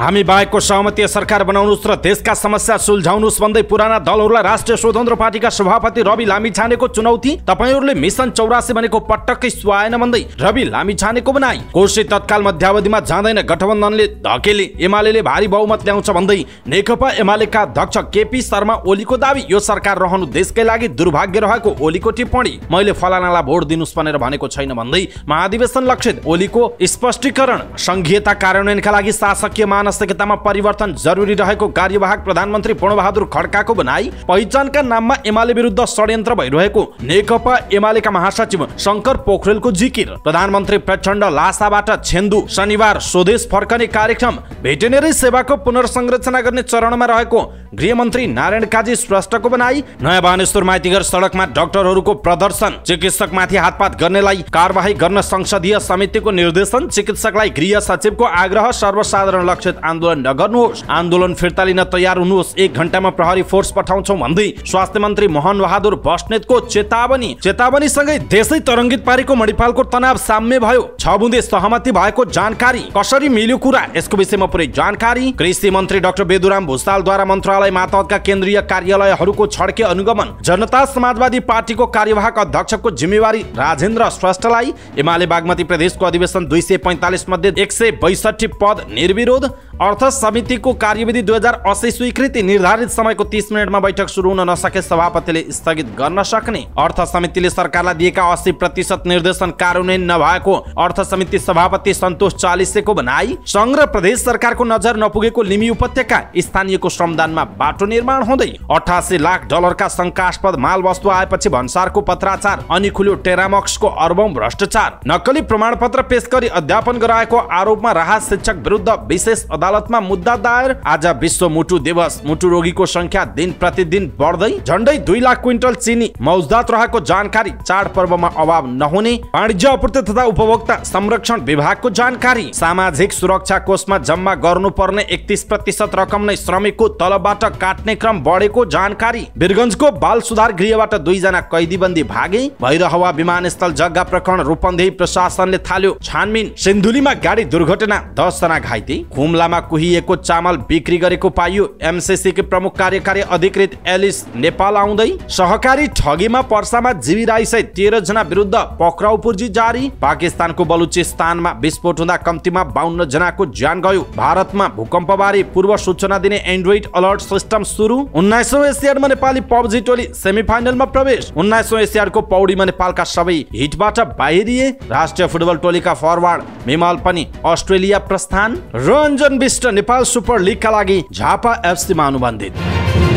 हामी बाहेकको सहमति सरकार बनाउनुहोस् र देशका समस्या सुल्झाउनुहोस् भन्दै पुराना दलहरूलाई राष्ट्रिय स्वतन्त्र पार्टीका सभापति रवि लामिछानेको चुनौती तपाईँहरूले मिसन चौरासी भनेको पटक्कै सुहाएन भन्दै रवि लामिछानेको बनाई कोशी तत्काल मध्यावधिमा जाँदैन गठबन्धनले धकेले एमाले भारी बहुमत ल्याउँछ भन्दै नेकपा एमालेका अध्यक्ष केपी शर्मा ओलीको दावी यो सरकार रहनु देशकै लागि दुर्भाग्य रहेको ओलीको टिप्पणी मैले फलानालाई भोट दिनुहोस् भनेर भनेको छैन भन्दै महाधिवेशन लक्षित ओलीको स्पष्टीकरण संघीयता कार्यान्वयनका लागि शासकीय मान मानसिकतामा परिवर्तन जरुरी रहेको कार्यवाहक प्रधानमन्त्री पूर्णबहादुर खड्काको बनाई पहिचानका नाममा एमाले विरुद्ध षड्यन्त्र भइरहेको नेकपा एमालेका महासचिव शङ्कर पोखरेलको जिकिर प्रधानमन्त्री प्रचण्ड लासाबाट छेन्दु शनिबार स्वदेश फर्कने कार्यक्रम भेटेनेरी सेवाको पुनर्संरचना गर्ने चरणमा रहेको गृह मन्त्री नारायण काजी स्पष्टको बनाई नयाँ बानेश्वर माइतीघर सडकमा डाक्टरहरूको प्रदर्शन चिकित्सकमाथि हातपात गर्नेलाई कारवाही गर्न संसदीय समितिको निर्देशन चिकित्सकलाई गृह सचिवको आग्रह सर्वसाधारण लक्ष्य समेत आन्दोलन नगर्नुहोस् आन्दोलन फिर्ता लिन तयार हुनुहोस् एक घन्टामा प्रहरी फोर्स पठाउँछौँ भन्दै स्वास्थ्य मन्त्री मोहन बहादुर बस्नेतको चेतावनी चेतावनी सँगै देशै तरङ्गित पारेको मणिपालको तनाव साम्य भयो छ बुँदे सहमति भएको जानकारी कसरी मिल्यो कुरा यसको विषयमा पुरै जानकारी कृषि मन्त्री डाक्टर बेदुराम भुषालद्वारा मन्त्रालय मातहतका केन्द्रीय कार्यालयहरूको छड्के अनुगमन जनता समाजवादी पार्टीको कार्यवाहक अध्यक्षको जिम्मेवारी राजेन्द्र श्रेष्ठलाई एमाले बागमती प्रदेशको अधिवेशन दुई सय पैँतालिस मध्ये एक सय बैसठी पद निर्विरोध अर्थ समितिको कार्यविधि दुई हजार असी स्वीकृति निर्धारित समयको तिस मिनटमा बैठक सुरु हुन नसके सभापतिले स्थगित गर्न सक्ने अर्थ समितिले सरकारलाई दिएका अस्सी प्रतिशत निर्देशन कार्यान्वयन नभएको अर्थ समिति सभापति सन्तोष चालिसेको भनाई संघ प्रदेश सरकारको नजर नपुगेको लिमी उपत्यका स्थानीयको श्रमदानमा बाटो निर्माण हुँदै अठासी लाख डलरका शङ्कास्पद माल वस्तु आएपछि भन्सारको पत्राचार अनि खुल्यो टेरामक्सको अर्बौं भ्रष्टाचार नक्कली प्रमाणपत्र पेश गरी अध्यापन गराएको आरोपमा राहत शिक्षक विरुद्ध विशेष अदालत अदालतमा मुद्दा दायर आज विश्व मुटु दिवस मुटु रोगीको संख्या दिन प्रतिदिन बढ्दै झन्डै दुई लाख क्विन्टल चिनी मौजदात रहेको जानकारी चाड पर्वमा अभाव नहुने वाणिज्य आपूर्ति तथा उपभोक्ता संरक्षण विभागको जानकारी सामाजिक सुरक्षा कोषमा जम्मा गर्नुपर्ने एकतिस प्रतिशत रकम नै श्रमिकको तलबबाट काट्ने क्रम बढेको जानकारी वीरगञ्जको बाल सुधार गृहबाट दुईजना कैदीबन्दी भागे भैरहवा विमानस्थल जग्गा प्रकरण रूपन्देही प्रशासनले थाल्यो छानबिन सिन्धुलीमा गाडी दुर्घटना दसजना घाइते कुम्लामा बजारमा कुहिएको चामल बिक्री गरेको पाइयो एमसिसीकी प्रमुख कार्यकारी अधिकृत एलिस नेपाल आउँदै सहकारी ठगीमा पर्सामा जीवी राई सहित जना विरुद्ध पक्राउ जारी पाकिस्तानको बलुचिस्तानमा विस्फोट हुँदा कम्तीमा बाहन्न जनाको ज्यान गयो भारतमा भूकम्प बारे पूर्व सूचना दिने एन्ड्रोइड अलर्ट सिस्टम सुरु उन्नाइसौँ एसियाडमा नेपाली पब्जी टोली सेमिफाइनलमा प्रवेश उन्नाइसौँ एसियाडको पौडीमा नेपालका सबै हिटबाट बाहिरिए राष्ट्रिय फुटबल टोलीका फरवार्ड मिमल पनि अस्ट्रेलिया प्रस्थान रञ्जन कम्युनिस्ट नेपाल सुपर लिगका लागि झापा एफसीमा अनुबन्धित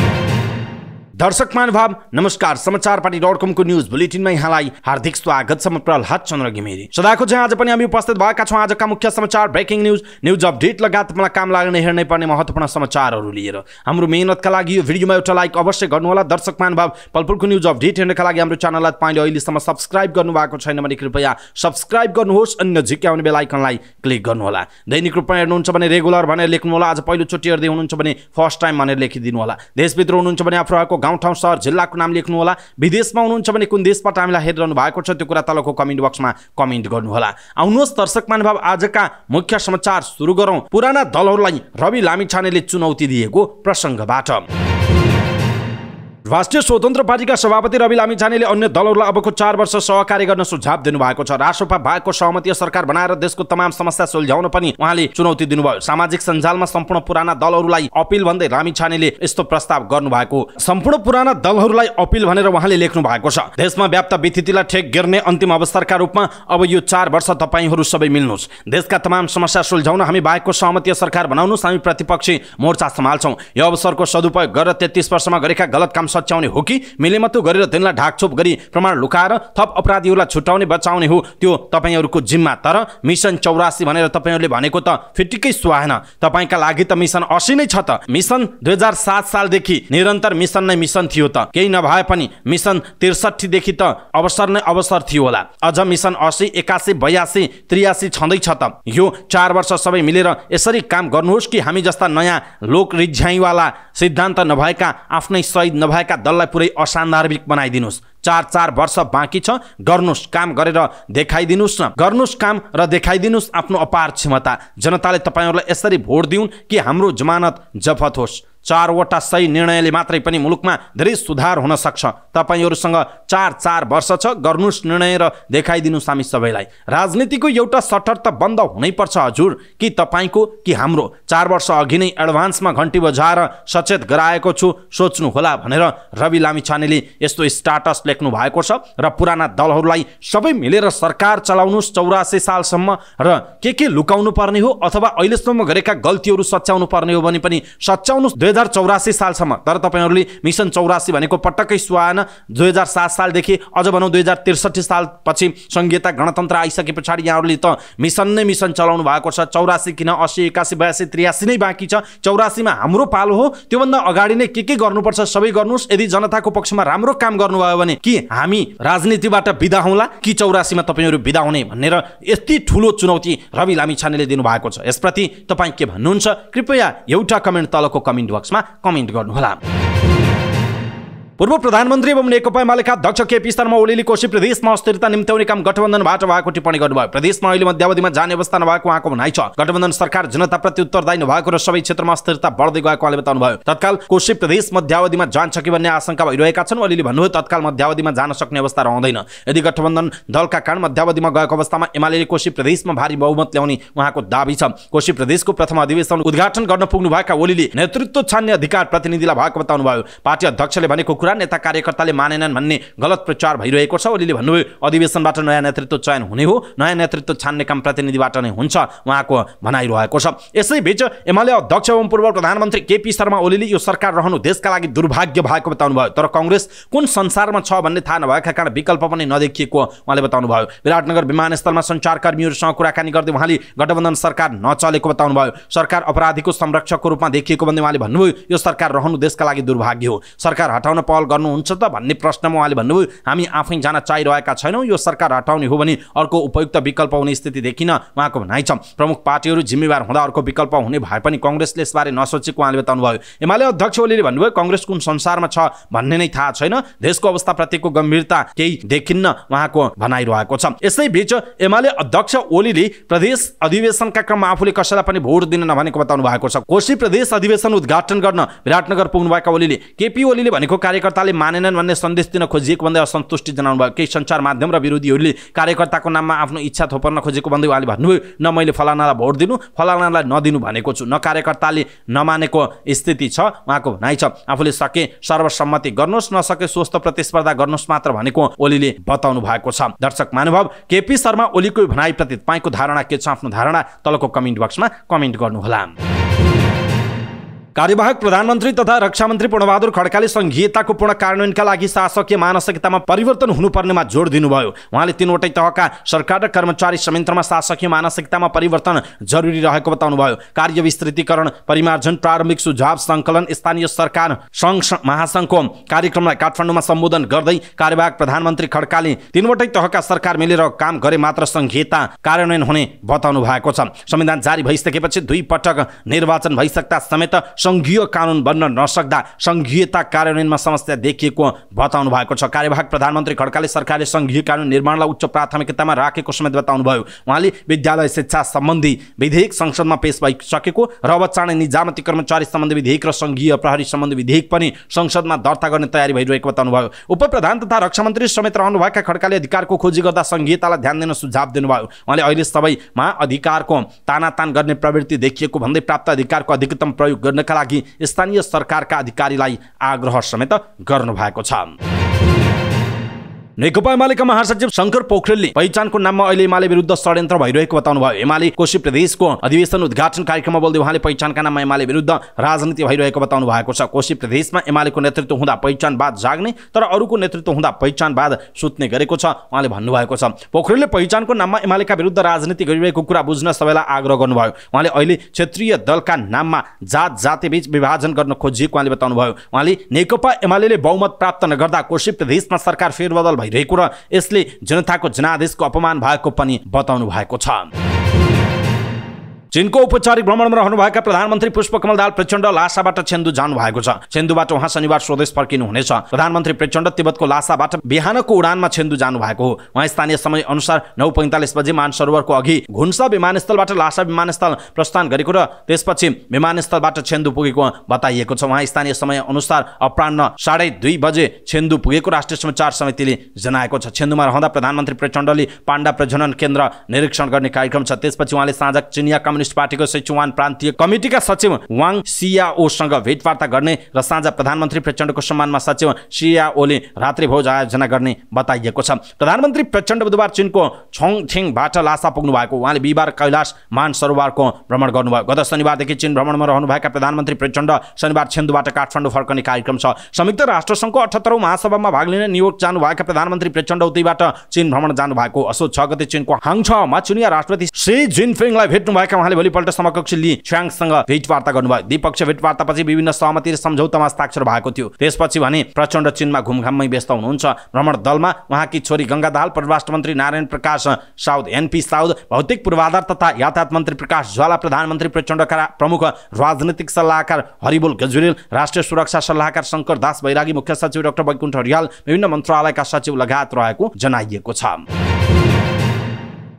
दर्शक महानुभाव नमस्कार समाचार पार्टी डट कमको न्युज बुलेटिनमा यहाँलाई हार्दिक स्वागत छ म प्रहलाद चन्द्र घिमिरे सदाको चाहिँ आज पनि हामी उपस्थित भएका छौँ आजका मुख्य समाचार ब्रेकिङ न्युज न्युज अपडेट लगायत मलाई काम लाग्ने हेर्नै पर्ने महत्त्वपूर्ण समाचारहरू लिएर हाम्रो मेहनतका लागि यो भिडियोमा एउटा लाइक अवश्य गर्नुहोला दर्शक महानुभाव पलपुलको न्युज अपडेट हेर्नका लागि हाम्रो च्यानललाई तपाईँले अहिलेसम्म सब्सक्राइब गर्नुभएको छैन भने कृपया सब्सक्राइब गर्नुहोस् अन्य झिक्याउने बेलायकनलाई क्लिक गर्नुहोला दैनिक रूपमा हेर्नुहुन्छ भने रेगुलर भनेर लेख्नुहोला आज पहिलोचोटि हेर्दै हुनुहुन्छ भने फर्स्ट टाइम भनेर लेखिदिनु होला देशभित्र हुनुहुन्छ भने गाउँ गाउँ ठाउँ सहर जिल्लाको नाम लेख्नु होला विदेशमा हुनुहुन्छ भने कुन देशबाट हामीलाई हेरिरहनु भएको छ त्यो कुरा तलको कमेन्ट बक्समा कमेन्ट गर्नुहोला आउनुहोस् दर्शक महानुभाव आजका मुख्य समाचार सुरु गरौँ पुराना दलहरूलाई रवि लामिछानेले चुनौती दिएको प्रसङ्गबाट राष्ट्रिय स्वतन्त्र पार्टीका सभापति रवि लामिछानेले अन्य दलहरूलाई अबको चार वर्ष सहकार्य गर्न सुझाव दिनुभएको छ राष्ट्रपा भएको सहमति सरकार बनाएर देशको तमाम समस्या सुल्झाउन पनि उहाँले चुनौती दिनुभयो सामाजिक सञ्जालमा सम्पूर्ण पुराना दलहरूलाई अपिल भन्दै लामिछानेले यस्तो प्रस्ताव गर्नुभएको सम्पूर्ण पुराना दलहरूलाई अपिल भनेर उहाँले लेख्नु भएको छ देशमा व्याप्त विथितिलाई ठेक गिर्ने अन्तिम अवसरका रूपमा अब यो चार वर्ष तपाईँहरू सबै मिल्नुहोस् देशका तमाम समस्या सुल्झाउन हामी बाहेकको सहमतीय सरकार बनाउनुहोस् हामी प्रतिपक्षी मोर्चा सम्हाल्छौँ यो अवसरको सदुपयोग गरेर तेत्तिस वर्षमा गरेका गलत काम सच्याउने हो कि मिलेमतो गरेर तिनलाई ढाकछोप गरी प्रमाण लुकाएर थप अपराधीहरूलाई छुट्याउने बचाउने हो त्यो तपाईँहरूको जिम्मा तर मिसन चौरासी भनेर तपाईँहरूले भनेको त फिटिकै सुहाएन तपाईँका लागि त मिसन असी नै छ त मिसन दुई हजार सात सालदेखि निरन्तर मिसन नै मिसन थियो त केही नभए पनि मिसन त्रिसठीदेखि त अवसर नै अवसर थियो होला अझ मिसन असी एकासी बयासी त्रियासी छँदैछ त यो चार वर्ष सबै मिलेर यसरी काम गर्नुहोस् कि हामी जस्ता नयाँ लोक रिझ्याइवाला सिद्धान्त नभएका आफ्नै सहीद नभए बनाएका दललाई पुरै असान्दर्भिक बनाइदिनुहोस् चार चार वर्ष बाँकी छ गर्नुहोस् काम गरेर देखाइदिनुहोस् न गर्नुहोस् काम र देखाइदिनुहोस् आफ्नो अपार क्षमता जनताले तपाईँहरूलाई यसरी भोट दिउन् कि हाम्रो जमानत जफत होस् चारवटा सही निर्णयले मात्रै पनि मुलुकमा धेरै सुधार हुन सक्छ तपाईँहरूसँग चार चार वर्ष छ गर्नुहोस् निर्णय र देखाइदिनुहोस् हामी सबैलाई राजनीतिको एउटा सटर त बन्द हुनैपर्छ हजुर कि तपाईँको कि हाम्रो चार वर्ष अघि नै एडभान्समा घन्टी बजाएर सचेत गराएको छु सोच्नुहोला भनेर रवि लामिछानेले यस्तो स्टाटस लेख्नु भएको छ र पुराना दलहरूलाई सबै मिलेर सरकार चलाउनुहोस् चौरासी सालसम्म र के के लुकाउनु पर्ने हो अथवा अहिलेसम्म गरेका गल्तीहरू सच्याउनु पर्ने हो भने पनि सच्याउनुहोस् दुई हजार चौरासी सालसम्म तर तपाईँहरूले मिसन चौरासी भनेको पटक्कै सुहाएन दुई हजार सात सालदेखि अझ भनौँ दुई हजार त्रिसठी सालपछि सङ्घीयता गणतन्त्र आइसके पछाडि यहाँहरूले त मिसन नै मिसन चलाउनु भएको छ चौरासी किन असी एकासी बयासी त्रियासी नै बाँकी छ चौरासीमा हाम्रो पालो हो त्योभन्दा अगाडि नै के के गर्नुपर्छ सबै गर्नुहोस् यदि जनताको पक्षमा राम्रो काम गर्नुभयो भने कि हामी राजनीतिबाट बिदा हौँला कि चौरासीमा तपाईँहरू बिदा हुने भनेर यति ठुलो चुनौती रवि लामिछानेले दिनुभएको छ यसप्रति तपाईँ के भन्नुहुन्छ कृपया एउटा कमेन्ट तलको कमेन्ट बक्समा कमेन्ट गर्नुहोला पूर्व प्रधानमन्त्री एवं नेकपा एमालेका अध्यक्ष केपी शर्मा ओलीले कोशी प्रदेशमा अस्थिरता निम्त्याउने काम गठबन्धनबाट भएको टिप्पणी गर्नुभयो प्रदेशमा अहिले मध्यावधिमा जाने अवस्था नभएको उहाँको भनाइ छ गठबन्धन सरकार जनताप्रति उत्तरदायी नभएको र सबै क्षेत्रमा अस्थिरता बढ्दै गएको उहाँले बताउनुभयो तत्काल कोशी प्रदेश मध्यावधिमा जान्छ कि भन्ने आशंका भइरहेका छन् ओलीले भन्नुभयो तत्काल मध्यावधिमा जान सक्ने अवस्था रहँदैन यदि गठबन्धन दलका कारण मध्यावधिमा गएको अवस्थामा एमाले कोशी प्रदेशमा भारी बहुमत ल्याउने उहाँको दावी छ कोशी प्रदेशको प्रथम अधिवेशन उद्घाटन गर्न पुग्नुभएका ओलीले नेतृत्व छान्ने अधिकार प्रतिनिधिलाई भएको बताउनुभयो पार्टी अध्यक्षले भनेको कुरा कुरा नेता कार्यकर्ताले मानेनन् भन्ने गलत प्रचार भइरहेको छ ओलीले भन्नुभयो अधिवेशनबाट नयाँ नेतृत्व चयन हुने हो नयाँ नेतृत्व छान्ने काम प्रतिनिधिबाट नै हुन्छ उहाँको भनाइरहेको छ यसैबीच एमाले अध्यक्ष एवं पूर्व प्रधानमन्त्री केपी शर्मा ओलीले यो सरकार रहनु देशका लागि दुर्भाग्य भएको बताउनुभयो तर कङ्ग्रेस कुन संसारमा छ भन्ने थाहा नभएका कारण विकल्प पनि नदेखिएको उहाँले बताउनुभयो विराटनगर विमानस्थलमा सञ्चारकर्मीहरूसँग कुराकानी गर्दै उहाँले गठबन्धन सरकार नचलेको बताउनुभयो सरकार अपराधीको संरक्षकको रूपमा देखिएको भन्दै उहाँले भन्नुभयो यो सरकार रहनु देशका लागि दुर्भाग्य हो सरकार हटाउन पहल पहल गर्नुहुन्छ त भन्ने प्रश्नमा उहाँले भन्नुभयो हामी आफै जान चाहिरहेका छैनौँ यो सरकार हटाउने हो भने अर्को उपयुक्त विकल्प हुने स्थिति देखिन उहाँको भनाइ छ प्रमुख पार्टीहरू जिम्मेवार हुँदा अर्को विकल्प हुने भए पनि कङ्ग्रेसले यसबारे नसोचेको उहाँले बताउनुभयो एमाले अध्यक्ष ओलीले भन्नुभयो कङ्ग्रेस कुन संसारमा छ भन्ने नै थाहा छैन देशको अवस्थाप्रतिको गम्भीरता केही देखिन्न उहाँको भनाइरहेको छ यसै बीच एमाले अध्यक्ष ओलीले प्रदेश अधिवेशनका क्रममा आफूले कसैलाई पनि भोट दिन नभनेको बताउनु भएको छ कोशी प्रदेश अधिवेशन उद्घाटन गर्न विराटनगर पुग्नुभएका ओलीले केपी ओलीले भनेको कार्य कार्यकर्ताले मानेनन् भन्ने सन्देश दिन खोजिएको भन्दै असन्तुष्टि जनाउनु भयो केही सञ्चार माध्यम र विरोधीहरूले कार्यकर्ताको नाममा आफ्नो इच्छा थोपर्न खोजेको भन्दै उहाँले भन्नुभयो न मैले फलानालाई भोट दिनु फलानालाई नदिनु भनेको छु न कार्यकर्ताले नमानेको स्थिति छ उहाँको भनाइ छ आफूले सके सर्वसम्मति गर्नुहोस् नसके स्वस्थ प्रतिस्पर्धा गर्नुहोस् मात्र भनेको ओलीले बताउनु भएको छ दर्शक महानुभव केपी शर्मा ओलीको भनाइप्रति तपाईँको धारणा के छ आफ्नो धारणा तलको कमेन्ट बक्समा कमेन्ट गर्नुहोला कार्यवाहक प्रधानमन्त्री तथा रक्षा मन्त्री पूर्णबहादुर खड्काले सङ्घीयताको पूर्ण कार्यान्वयनका लागि शासकीय मानसिकतामा परिवर्तन हुनुपर्नेमा जोड दिनुभयो उहाँले तिनवटै तहका सरकार र कर्मचारी संयन्त्रमा शासकीय मानसिकतामा परिवर्तन जरुरी रहेको बताउनुभयो कार्य विस्तृतिकरण परिमार्जन प्रारम्भिक सुझाव सङ्कलन स्थानीय सरकार सङ्घ महासङ्घको कार्यक्रमलाई काठमाडौँमा सम्बोधन गर्दै कार्यवाहक प्रधानमन्त्री खड्काले तिनवटै तहका सरकार मिलेर काम गरे मात्र सङ्घीयता कार्यान्वयन हुने बताउनु भएको छ संविधान जारी भइसकेपछि दुई पटक निर्वाचन भइसक्दा समेत सङ्घीय कानुन बन्न नसक्दा सङ्घीयता कार्यान्वयनमा समस्या देखिएको बताउनु भएको छ कार्यवाहक प्रधानमन्त्री खड्काले सरकारले सङ्घीय कानुन निर्माणलाई उच्च प्राथमिकतामा राखेको समेत बताउनुभयो उहाँले विद्यालय शिक्षा सम्बन्धी विधेयक संसदमा पेस भइसकेको र अब चाँडै निजामती कर्मचारी सम्बन्धी विधेयक र सङ्घीय प्रहरी सम्बन्धी विधेयक पनि संसदमा दर्ता गर्ने तयारी भइरहेको बताउनुभयो उपप्रधान तथा रक्षा मन्त्री समेत रहनुभएका खड्काले अधिकारको खोजी गर्दा सङ्घीयतालाई ध्यान दिन सुझाव दिनुभयो उहाँले अहिले सबैमा अधिकारको तानातान गर्ने प्रवृत्ति देखिएको भन्दै प्राप्त अधिकारको अधिकतम प्रयोग गर्न लागि स्थानीय सरकारका अधिकारीलाई आग्रह समेत गर्नुभएको छ नेकपा एमालेका महासचिव शङ्कर पोखरेलले पहिचानको नाममा अहिले एमाले विरुद्ध षड्यन्त्र भइरहेको बताउनु भयो एमाले कोशी प्रदेशको अधिवेशन उद्घाटन कार्यक्रममा बोल्दै उहाँले पहिचानका नाममा एमाले विरुद्ध राजनीति भइरहेको बताउनु भएको छ कोशी प्रदेशमा एमालेको नेतृत्व हुँदा पहिचानवाद जाग्ने तर अरूको नेतृत्व हुँदा पहिचानवाद सुत्ने गरेको छ उहाँले भन्नुभएको छ पोखरेलले पहिचानको नाममा एमालेका विरुद्ध राजनीति गरिरहेको कुरा बुझ्न सबैलाई आग्रह गर्नुभयो उहाँले अहिले क्षेत्रीय दलका नाममा जात जातिबीच विभाजन गर्न खोजिएको उहाँले बताउनुभयो उहाँले नेकपा एमाले बहुमत प्राप्त नगर्दा कोशी प्रदेशमा सरकार फेरबदल भइरहेको र यसले जनताको जनादेशको अपमान भएको पनि बताउनु भएको छ चिनको औपचारिक भ्रमणमा रहनुभएका प्रधानमन्त्री पुष्पकमल दाल प्रचण्ड लासाबाट छेन्दु जानु भएको छ छेन्दुबाट उहाँ शनिबार स्वदेश फर्किनु हुनेछ प्रधानमन्त्री प्रचण्ड तिब्बतको लासाबाट बिहानको उडानमा छेन्दु जानु भएको हो उहाँ स्थानीय समय अनुसार नौ पैँतालिस बजे मानसरोवरको अघि घुन्सा विमानस्थलबाट लासा विमानस्थल प्रस्थान गरेको र त्यसपछि विमानस्थलबाट छेन्दु पुगेको बताइएको छ उहाँ स्थानीय समय अनुसार अपराह साढे दुई बजे छेन्दु पुगेको राष्ट्रिय समाचार समितिले जनाएको छ छेन्दुमा रहँदा प्रधानमन्त्री प्रचण्डले पाण्डा प्रजनन केन्द्र निरीक्षण गर्ने कार्यक्रम छ त्यसपछि उहाँले साँझ चिनिया कम्युनिस्ट पार्टीको सिचुवान प्रान्तीय कमिटीका सचिव वाङ सियाओसँग भेटवार्ता गर्ने र साँझ प्रधानमन्त्री प्रचण्डको सम्मानमा सचिव सियाओले रात्रिभोज आयोजना गर्ने बताइएको छ प्रधानमन्त्री प्रचण्ड बुधबार चिनको छोङठेङबाट लासा पुग्नु भएको उहाँले बिहिबार कैलाश मान सरोवरको भ्रमण गर्नुभयो गत शनिबारदेखि चिन भ्रमणमा रहनुभएका प्रधानमन्त्री प्रचण्ड शनिबार छेन्दुबाट काठमाडौँ फर्कने कार्यक्रम छ संयुक्त राष्ट्रसङ्घको अठहत्तरौँ महासभामा भाग लिन न्युयोर्क जानुभएका प्रधानमन्त्री प्रचण्ड उतैबाट चिन भ्रमण जानुभएको असो छ गते चिनको हाङछमा चिनिया राष्ट्रपति श्री जिनफिङलाई भेट्नुभएका उहाँले भोलिपल्ट समकक्ष ली छ्याङसँग भेटवार्ता गर्नुभयो द्विपक्षीय भेटवार्तापछि विभिन्न सहमति र सम्झौतामा हस्ताक्षर भएको थियो त्यसपछि भने प्रचण्ड चीनमा घुमघाममै व्यस्त हुनुहुन्छ भ्रमण दलमा उहाँकी छोरी गङ्गा दाहाल परराष्ट्र मन्त्री नारायण प्रकाश साउद एनपी साउद भौतिक पूर्वाधार तथा यातायात मन्त्री प्रकाश ज्वाला प्रधानमन्त्री प्रचण्डका प्रमुख राजनीतिक सल्लाहकार हरिबोल गजुरेल राष्ट्रिय सुरक्षा सल्लाहकार शङ्कर दास बैरागी मुख्य सचिव डाक्टर वैकुण्ठ रियाल विभिन्न मन्त्रालयका सचिव लगायत रहेको जनाइएको छ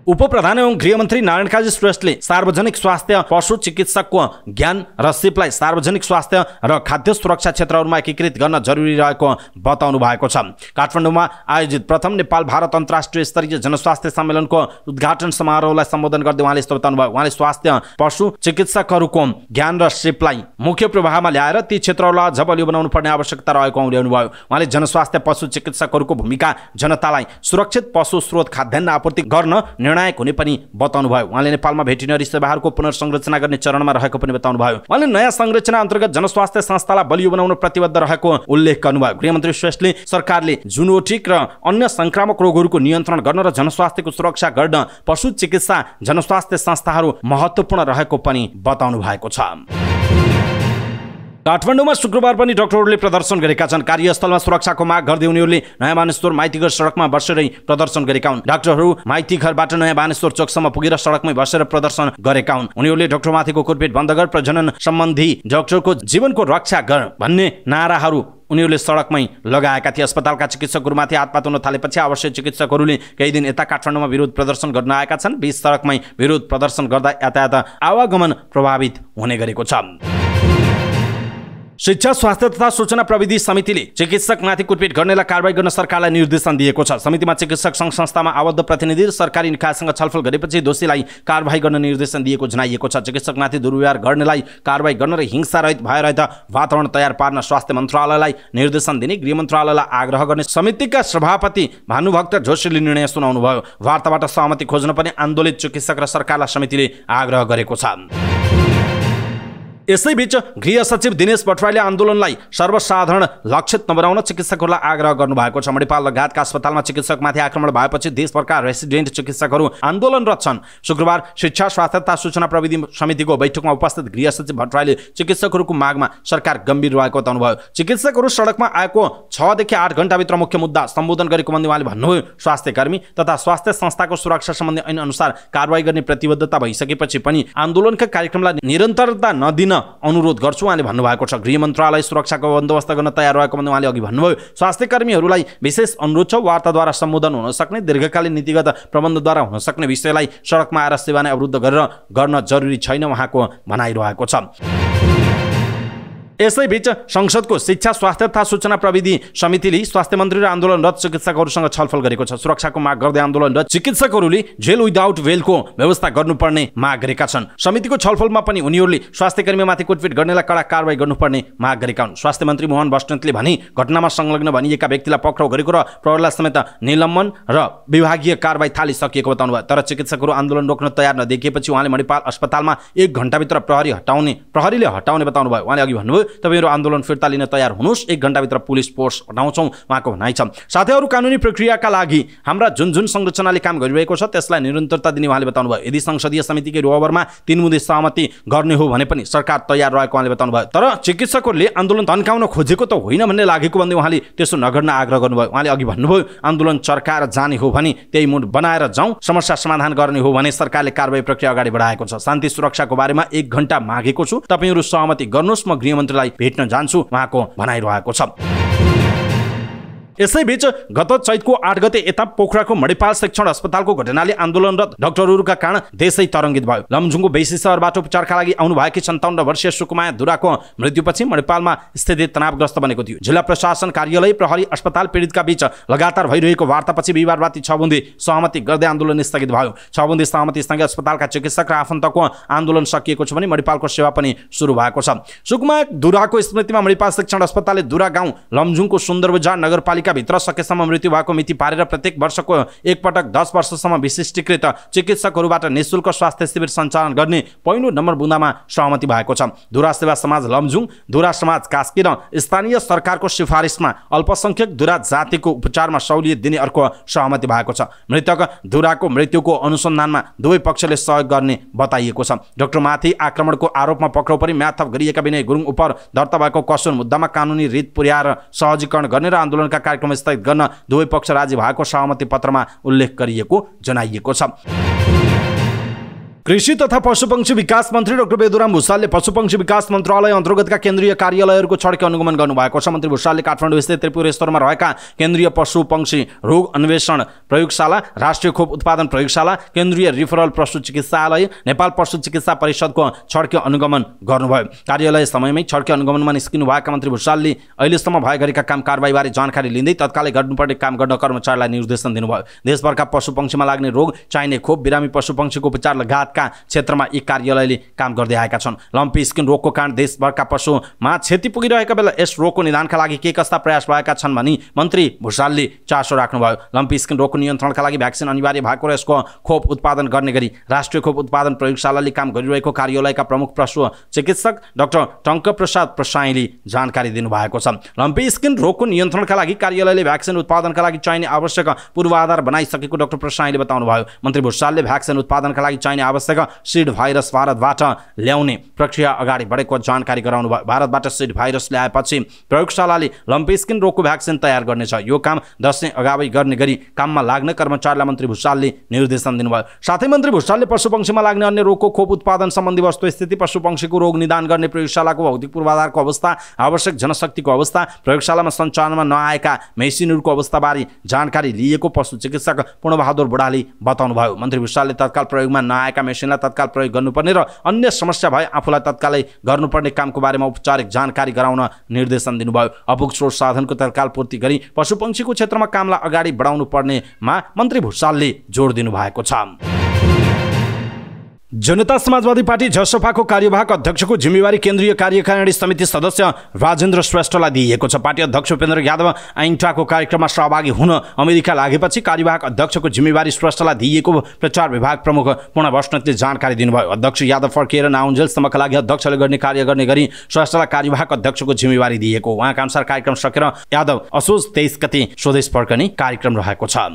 उप प्रधान एवं गृहमन्त्री नारायण काजी श्रेष्ठले सार्वजनिक स्वास्थ्य पशु चिकित्सकको ज्ञान र सिपलाई सार्वजनिक स्वास्थ्य र खाद्य सुरक्षा क्षेत्रहरूमा एकीकृत गर्न जरुरी रहेको बताउनु भएको छ काठमाडौँमा आयोजित प्रथम नेपाल भारत अन्तर्राष्ट्रिय स्तरीय जनस्वास्थ्य सम्मेलनको उद्घाटन समारोहलाई सम्बोधन गर्दै उहाँले यस्तो बताउनु भयो उहाँले स्वास्थ्य पशु चिकित्सकहरूको ज्ञान र सिपलाई मुख्य प्रभावमा ल्याएर ती क्षेत्रहरूलाई अझ बनाउनु पर्ने आवश्यकता रहेको भयो उहाँले जनस्वास्थ्य पशु चिकित्सकहरूको भूमिका जनतालाई सुरक्षित पशु स्रोत खाद्यान्न आपूर्ति गर्न निर्णायक हुने पनि बताउनुभयो उहाँले नेपालमा भेटिनरी सेवाहरूको पुनर्संरचना गर्ने चरणमा रहेको पनि बताउनुभयो उहाँले नयाँ संरचना अन्तर्गत जनस्वास्थ्य संस्थालाई बलियो बनाउन प्रतिबद्ध रहेको उल्लेख गर्नुभयो गृहमन्त्री श्रेष्ठले सरकारले जुनोटिक र अन्य संक्रामक रोगहरूको नियन्त्रण गर्न र जनस्वास्थ्यको सुरक्षा गर्न पशु चिकित्सा जनस्वास्थ्य संस्थाहरू महत्त्वपूर्ण रहेको पनि बताउनु भएको छ काठमाडौँमा शुक्रबार पनि डाक्टरहरूले प्रदर्शन गरेका छन् कार्यस्थलमा सुरक्षाको माग गर्दै उनीहरूले नयाँ बानेश्वर माइतीघर सडकमा बसेरै प्रदर्शन गरेका हुन् डाक्टरहरू माइतीघरबाट नयाँ बानेश्वर चोकसम्म पुगेर सडकमै बसेर प्रदर्शन गरेका हुन् उनीहरूले डाक्टरमाथिको कुर्पेट बन्द गर प्रजनन सम्बन्धी डाक्टरको जीवनको रक्षा गर भन्ने नाराहरू उनीहरूले सडकमै लगाएका थिए अस्पतालका चिकित्सकहरूमाथि हातपात हुन थालेपछि आवश्यक चिकित्सकहरूले केही दिन यता काठमाडौँमा विरोध प्रदर्शन गर्न आएका छन् बिच सडकमै विरोध प्रदर्शन गर्दा यातायात आवागमन प्रभावित हुने गरेको छ शिक्षा स्वास्थ्य तथा सूचना प्रविधि समितिले चिकित्सकमाथि कुटपिट गर्नेलाई कारवाही गर्न सरकारलाई निर्देशन दिएको छ समितिमा चिकित्सक सङ्घ संस्थामा आबद्ध प्रतिनिधि सरकारी निकायसँग छलफल गरेपछि दोषीलाई कारवाही गर्न निर्देशन दिएको जनाइएको छ चिकित्सकमाथि दुर्व्यवहार गर्नेलाई कारवाही गर्न र हिंसा रहित भएर वातावरण तयार पार्न स्वास्थ्य मन्त्रालयलाई निर्देशन दिने गृह मन्त्रालयलाई आग्रह गर्ने समितिका सभापति भानुभक्त जोशीले निर्णय सुनाउनु भयो वार्ताबाट सहमति खोज्न पनि आन्दोलित चिकित्सक र सरकारलाई समितिले आग्रह गरेको छ यसैबीच गृह सचिव दिनेश भट्टराईले आन्दोलनलाई सर्वसाधारण लक्षित नबनाउन चिकित्सकहरूलाई आग्रह गर्नु भएको छ मणिपाल लगायतका अस्पतालमा चिकित्सकमाथि आक्रमण भएपछि देशभरका रेसिडेन्ट चिकित्सकहरू आन्दोलनरत छन् शुक्रबार शिक्षा स्वास्थ्य तथा सूचना प्रविधि समितिको बैठकमा उपस्थित गृह सचिव भट्टराईले चिकित्सकहरूको मागमा सरकार गम्भीर रहेको बताउनुभयो चिकित्सकहरू सडकमा आएको छदेखि आठ घन्टाभित्र मुख्य मुद्दा सम्बोधन गरेको भन्दै उहाँले भन्नुभयो स्वास्थ्य कर्मी तथा स्वास्थ्य संस्थाको सुरक्षा सम्बन्धी ऐन अनुसार कारवाही गर्ने प्रतिबद्धता भइसकेपछि पनि आन्दोलनका कार्यक्रमलाई निरन्तरता नदिन दिन अनुरोध गर्छु उहाँले भन्नुभएको छ गृह मन्त्रालय सुरक्षाको बन्दोबस्त गर्न तयार भएको भन्दा उहाँले अघि भन्नुभयो स्वास्थ्य कर्मीहरूलाई विशेष अनुरोध छ वार्ताद्वारा सम्बोधन हुन सक्ने दीर्घकालीन नीतिगत प्रबन्धद्वारा हुन सक्ने विषयलाई सडकमा आएर सेवा नै अवरुद्ध गरेर गर्न जरुरी छैन उहाँको भनाइरहेको छ यसैबीच संसदको शिक्षा स्वास्थ्य तथा सूचना प्रविधि समितिले स्वास्थ्य मन्त्री र आन्दोलनरत चिकित्सकहरूसँग छलफल गरेको छ सुरक्षाको माग गर्दै आन्दोलनरत चिकित्सकहरूले जेल विदाउट वेलको व्यवस्था गर्नुपर्ने माग गरेका छन् समितिको छलफलमा पनि उनीहरूले स्वास्थ्य कर्मीमाथि कुटपिट गर्नेलाई कडा कारवाही गर्नुपर्ने माग गरेका हुन् स्वास्थ्य मन्त्री मोहन बस्नेतले भने घटनामा संलग्न भनिएका व्यक्तिलाई पक्राउ गरेको र प्रहरलाई समेत निलम्बन र विभागीय कारवाही थालिसकिएको बताउनु भयो तर चिकित्सकहरू आन्दोलन रोक्न तयार नदेखिएपछि उहाँले मणिपाल अस्पतालमा एक घन्टाभित्र प्रहरी हटाउने प्रहरीले हटाउने बताउनु भयो उहाँले अघि भन्नुभयो तपाईँहरू आन्दोलन फिर्ता लिन तयार हुनुहोस् एक घन्टाभित्र पुलिस फोर्स हटाउँछौँ उहाँको भनाइ छ साथै साथैहरू कानुनी प्रक्रियाका लागि हाम्रा जुन जुन संरचनाले काम गरिरहेको छ त्यसलाई निरन्तरता दिने उहाँले बताउनुभयो यदि संसदीय समितिकै रोबरमा तिन मुदे सहमति गर्ने हो भने पनि सरकार तयार रहेको उहाँले बताउनुभयो तर चिकित्सकहरूले आन्दोलन तन्काउन खोजेको त होइन भन्ने लागेको भन्दै उहाँले त्यसो नगर्न आग्रह गर्नुभयो उहाँले अघि भन्नुभयो आन्दोलन चर्काएर जाने हो भने त्यही मुड बनाएर जाउँ समस्या समाधान गर्ने हो भने सरकारले कारवाही प्रक्रिया अगाडि बढाएको छ शान्ति सुरक्षाको बारेमा एक घन्टा मागेको छु तपाईँहरू सहमति गर्नुहोस् म गृहमन्त्रीलाई भेट्न जान्छु उहाँको भनाइरहेको छ यसैबीच गत चैतको आठ गते यता पोखराको मणिपाल शिक्षण अस्पतालको घटनाले आन्दोलनरत डाक्टरहरूका कारण देशै तरङ्गित भयो लमजुङको बेसी सहरबाट उपचारका लागि आउनुभएकी सन्ताउन्न वर्षीय सुकुमाया दुराको मृत्युपछि मणिपालमा स्थिति तनावग्रस्त बनेको थियो जिल्ला प्रशासन कार्यालय प्रहरी अस्पताल पीडितका बीच लगातार भइरहेको वार्तापछि बिहिबार राति छ बुन्दी सहमति गर्दै आन्दोलन स्थगित भयो छ बुन्दी सहमतिसँगै अस्पतालका चिकित्सक र आफन्तको आन्दोलन सकिएको छ भने मणिपालको सेवा पनि सुरु भएको छ सुकुमाया दुराको स्मृतिमा मणिपाल शिक्षण अस्पतालले दुरा गाउँ लमजुङको सुन्दरबजार नगरपालिका नगरपालिकाभित्र सकेसम्म मृत्यु भएको मिति पारेर प्रत्येक वर्षको एकपटक दस वर्षसम्म विशिष्टीकृत चिकित्सकहरूबाट निशुल्क स्वास्थ्य शिविर सञ्चालन गर्ने पहिलो नम्बर बुन्दामा सहमति भएको छ धुरा सेवा समाज लम्जुङ धुरा समाज कास्की र स्थानीय सरकारको सिफारिसमा अल्पसङ्ख्यक धुरा जातिको उपचारमा सहुलियत दिने अर्को सहमति भएको छ मृतक धुराको मृत्युको अनुसन्धानमा दुवै पक्षले सहयोग गर्ने बताइएको छ माथि आक्रमणको आरोपमा पक्राउ परि म्याथप गरिएका विनय गुरुङ उप दर्ता भएको कसुर मुद्दामा कानुनी रित पुर्याएर सहजीकरण गर्ने र आन्दोलनका कार्यक्रम स्थगित गर्न दुवै पक्ष राजी भएको सहमति पत्रमा उल्लेख गरिएको जनाइएको छ कृषि तथा पशुपक्षी विकास मन्त्री डाक्टर बेदुराम भूषालले पशुपक्षी विकास मन्त्रालय अन्तर्गतका केन्द्रीय कार्यालयहरूको छड्के अनुगमन गर्नुभएको छ मन्त्री भूषालले काठमाडौँ स्थित स्तरमा रहेका केन्द्रीय पशुपक्षी रोग अन्वेषण प्रयोगशाला राष्ट्रिय खोप उत्पादन प्रयोगशाला केन्द्रीय रिफरल पशु चिकित्सालय नेपाल पशु चिकित्सा परिषदको छड्के अनुगमन गर्नुभयो कार्यालय समयमै छड्के अनुगमनमा निस्किनु भएका मन्त्री भूषालले अहिलेसम्म भएका काम कारवाहीबारे जानकारी लिँदै तत्कालै गर्नुपर्ने काम गर्न कर्मचारीलाई निर्देशन दिनुभयो देशभरका पशुपक्षीमा लाग्ने रोग चाहिने खोप बिरामी पशुपक्षीको उपचार लगायत लगायतका क्षेत्रमा यी कार्यालयले काम गर्दै आएका छन् लम्पी स्किन रोगको कारण देशभरका पशुमा क्षति पुगिरहेका बेला यस रोगको निदानका लागि के कस्ता प्रयास भएका छन् भनी मन्त्री भुषालले चासो राख्नुभयो लम्पी स्किन रोगको नियन्त्रणका लागि भ्याक्सिन अनिवार्य भएको र यसको खोप उत्पादन गर्ने गरी राष्ट्रिय खोप उत्पादन प्रयोगशालाले काम गरिरहेको कार्यालयका प्रमुख पशु चिकित्सक डाक्टर टङ्क प्रसाद प्रसाईले जानकारी दिनुभएको छ लम्पी स्किन रोगको नियन्त्रणका लागि कार्यालयले भ्याक्सिन उत्पादनका लागि चाहिने आवश्यक पूर्वाधार बनाइसकेको डाक्टर प्रसाईले बताउनुभयो मन्त्री भूषालले भ्याक्सिन उत्पादनका लागि चाहिने आवश्यक आवश्यक सिड भाइरस भारतबाट ल्याउने प्रक्रिया अगाडि बढेको जानकारी गराउनु भयो भारतबाट सिड भाइरस ल्याएपछि प्रयोगशालाले लम्पी रोगको भ्याक्सिन तयार गर्नेछ यो काम दसैँ अगावै गर्ने गरी काममा लाग्ने कर्मचारीलाई मन्त्री भूषालले निर्देशन दिनुभयो साथै मन्त्री भूषालले पशुपक्षीमा लाग्ने अन्य रोगको खोप उत्पादन सम्बन्धी स्थिति पशुपक्षीको रोग निदान गर्ने प्रयोगशालाको भौतिक पूर्वाधारको अवस्था आवश्यक जनशक्तिको अवस्था प्रयोगशालामा सञ्चालनमा नआएका मेसिनहरूको अवस्थाबारे जानकारी लिएको पशु चिकित्सक पूर्णबहादुर बुढाले बताउनुभयो मन्त्री भूषालले तत्काल प्रयोगमा नआएका मेसिनलाई तत्काल प्रयोग गर्नुपर्ने र अन्य समस्या भए आफूलाई तत्कालै गर्नुपर्ने कामको बारेमा औपचारिक जानकारी गराउन निर्देशन दिनुभयो अपुग स्रोत साधनको तत्काल पूर्ति गरी पशुपक्षीको क्षेत्रमा कामलाई अगाडि बढाउनु पर्नेमा मन्त्री भूषालले जोड दिनुभएको छ जनता समाजवादी पार्टी जसपाको कार्यवाहक अध्यक्षको जिम्मेवारी केन्द्रीय कार्यकारिणी समिति सदस्य राजेन्द्र श्रेष्ठलाई दिइएको छ पार्टी अध्यक्ष उपेन्द्र यादव आइन्टाको कार्यक्रममा सहभागी हुन अमेरिका लागेपछि कार्यवाहक अध्यक्षको जिम्मेवारी श्रेष्ठलाई दिइएको प्रचार विभाग प्रमुख पूर्ण पूर्णवस्णतले जानकारी दिनुभयो अध्यक्ष यादव फर्किएर नाउन्जेलसम्मका लागि अध्यक्षले गर्ने कार्य गर्ने गरी श्रेष्ठलाई कार्यवाहक अध्यक्षको जिम्मेवारी दिएको उहाँका अनुसार कार्यक्रम सकेर यादव असोज तेइस गति स्वदेश फर्कने कार्यक्रम रहेको छ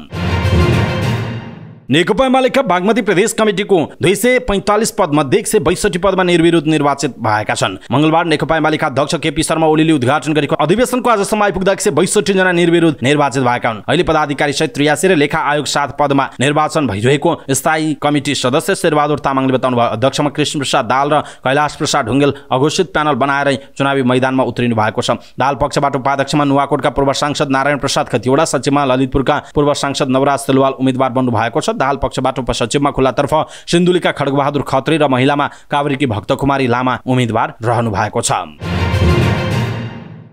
नेकपा एमालेका बागमती प्रदेश कमिटीको दुई सय पैँतालिस पदमध्ये एक सय बैसठी पदमा निर्विरोध निर्वाचित भएका छन् मङ्गलबार नेकपा एमालेका अध्यक्ष केपी शर्मा ओलीले उद्घाटन गरेको अधिवेशनको आजसम्म आइपुग्दा एक सय बैसठी जना निर्विरोध निर्वाचित भएका हुन् अहिले पदाधिकारी सहित त्रियासी र लेखा आयोग सात पदमा निर्वाचन भइरहेको स्थायी कमिटी सदस्य शेरबहादुर तामाङले बताउनु भयो अध्यक्षमा कृष्ण प्रसाद दाल र कैलाश प्रसाद ढुङ्गेल अघोषित प्यानल बनाएरै चुनावी मैदानमा उत्रिनु भएको छ दाल पक्षबाट उपाध्यक्षमा नुवाकोटका पूर्व सांसद नारायण प्रसाद खतिवडा सचिवमा ललितपुरका पूर्व सांसद नवराज सेलवाल उम्मेद्वार बन्नु भएको छ दाहाल पक्षबाट उपसचिवमा खुल्लातर्फ सिन्धुलीका खड्गबहादुर खत्री र महिलामा काभ्रेकी भक्तकुमारी लामा उम्मेद्वार रहनु भएको छ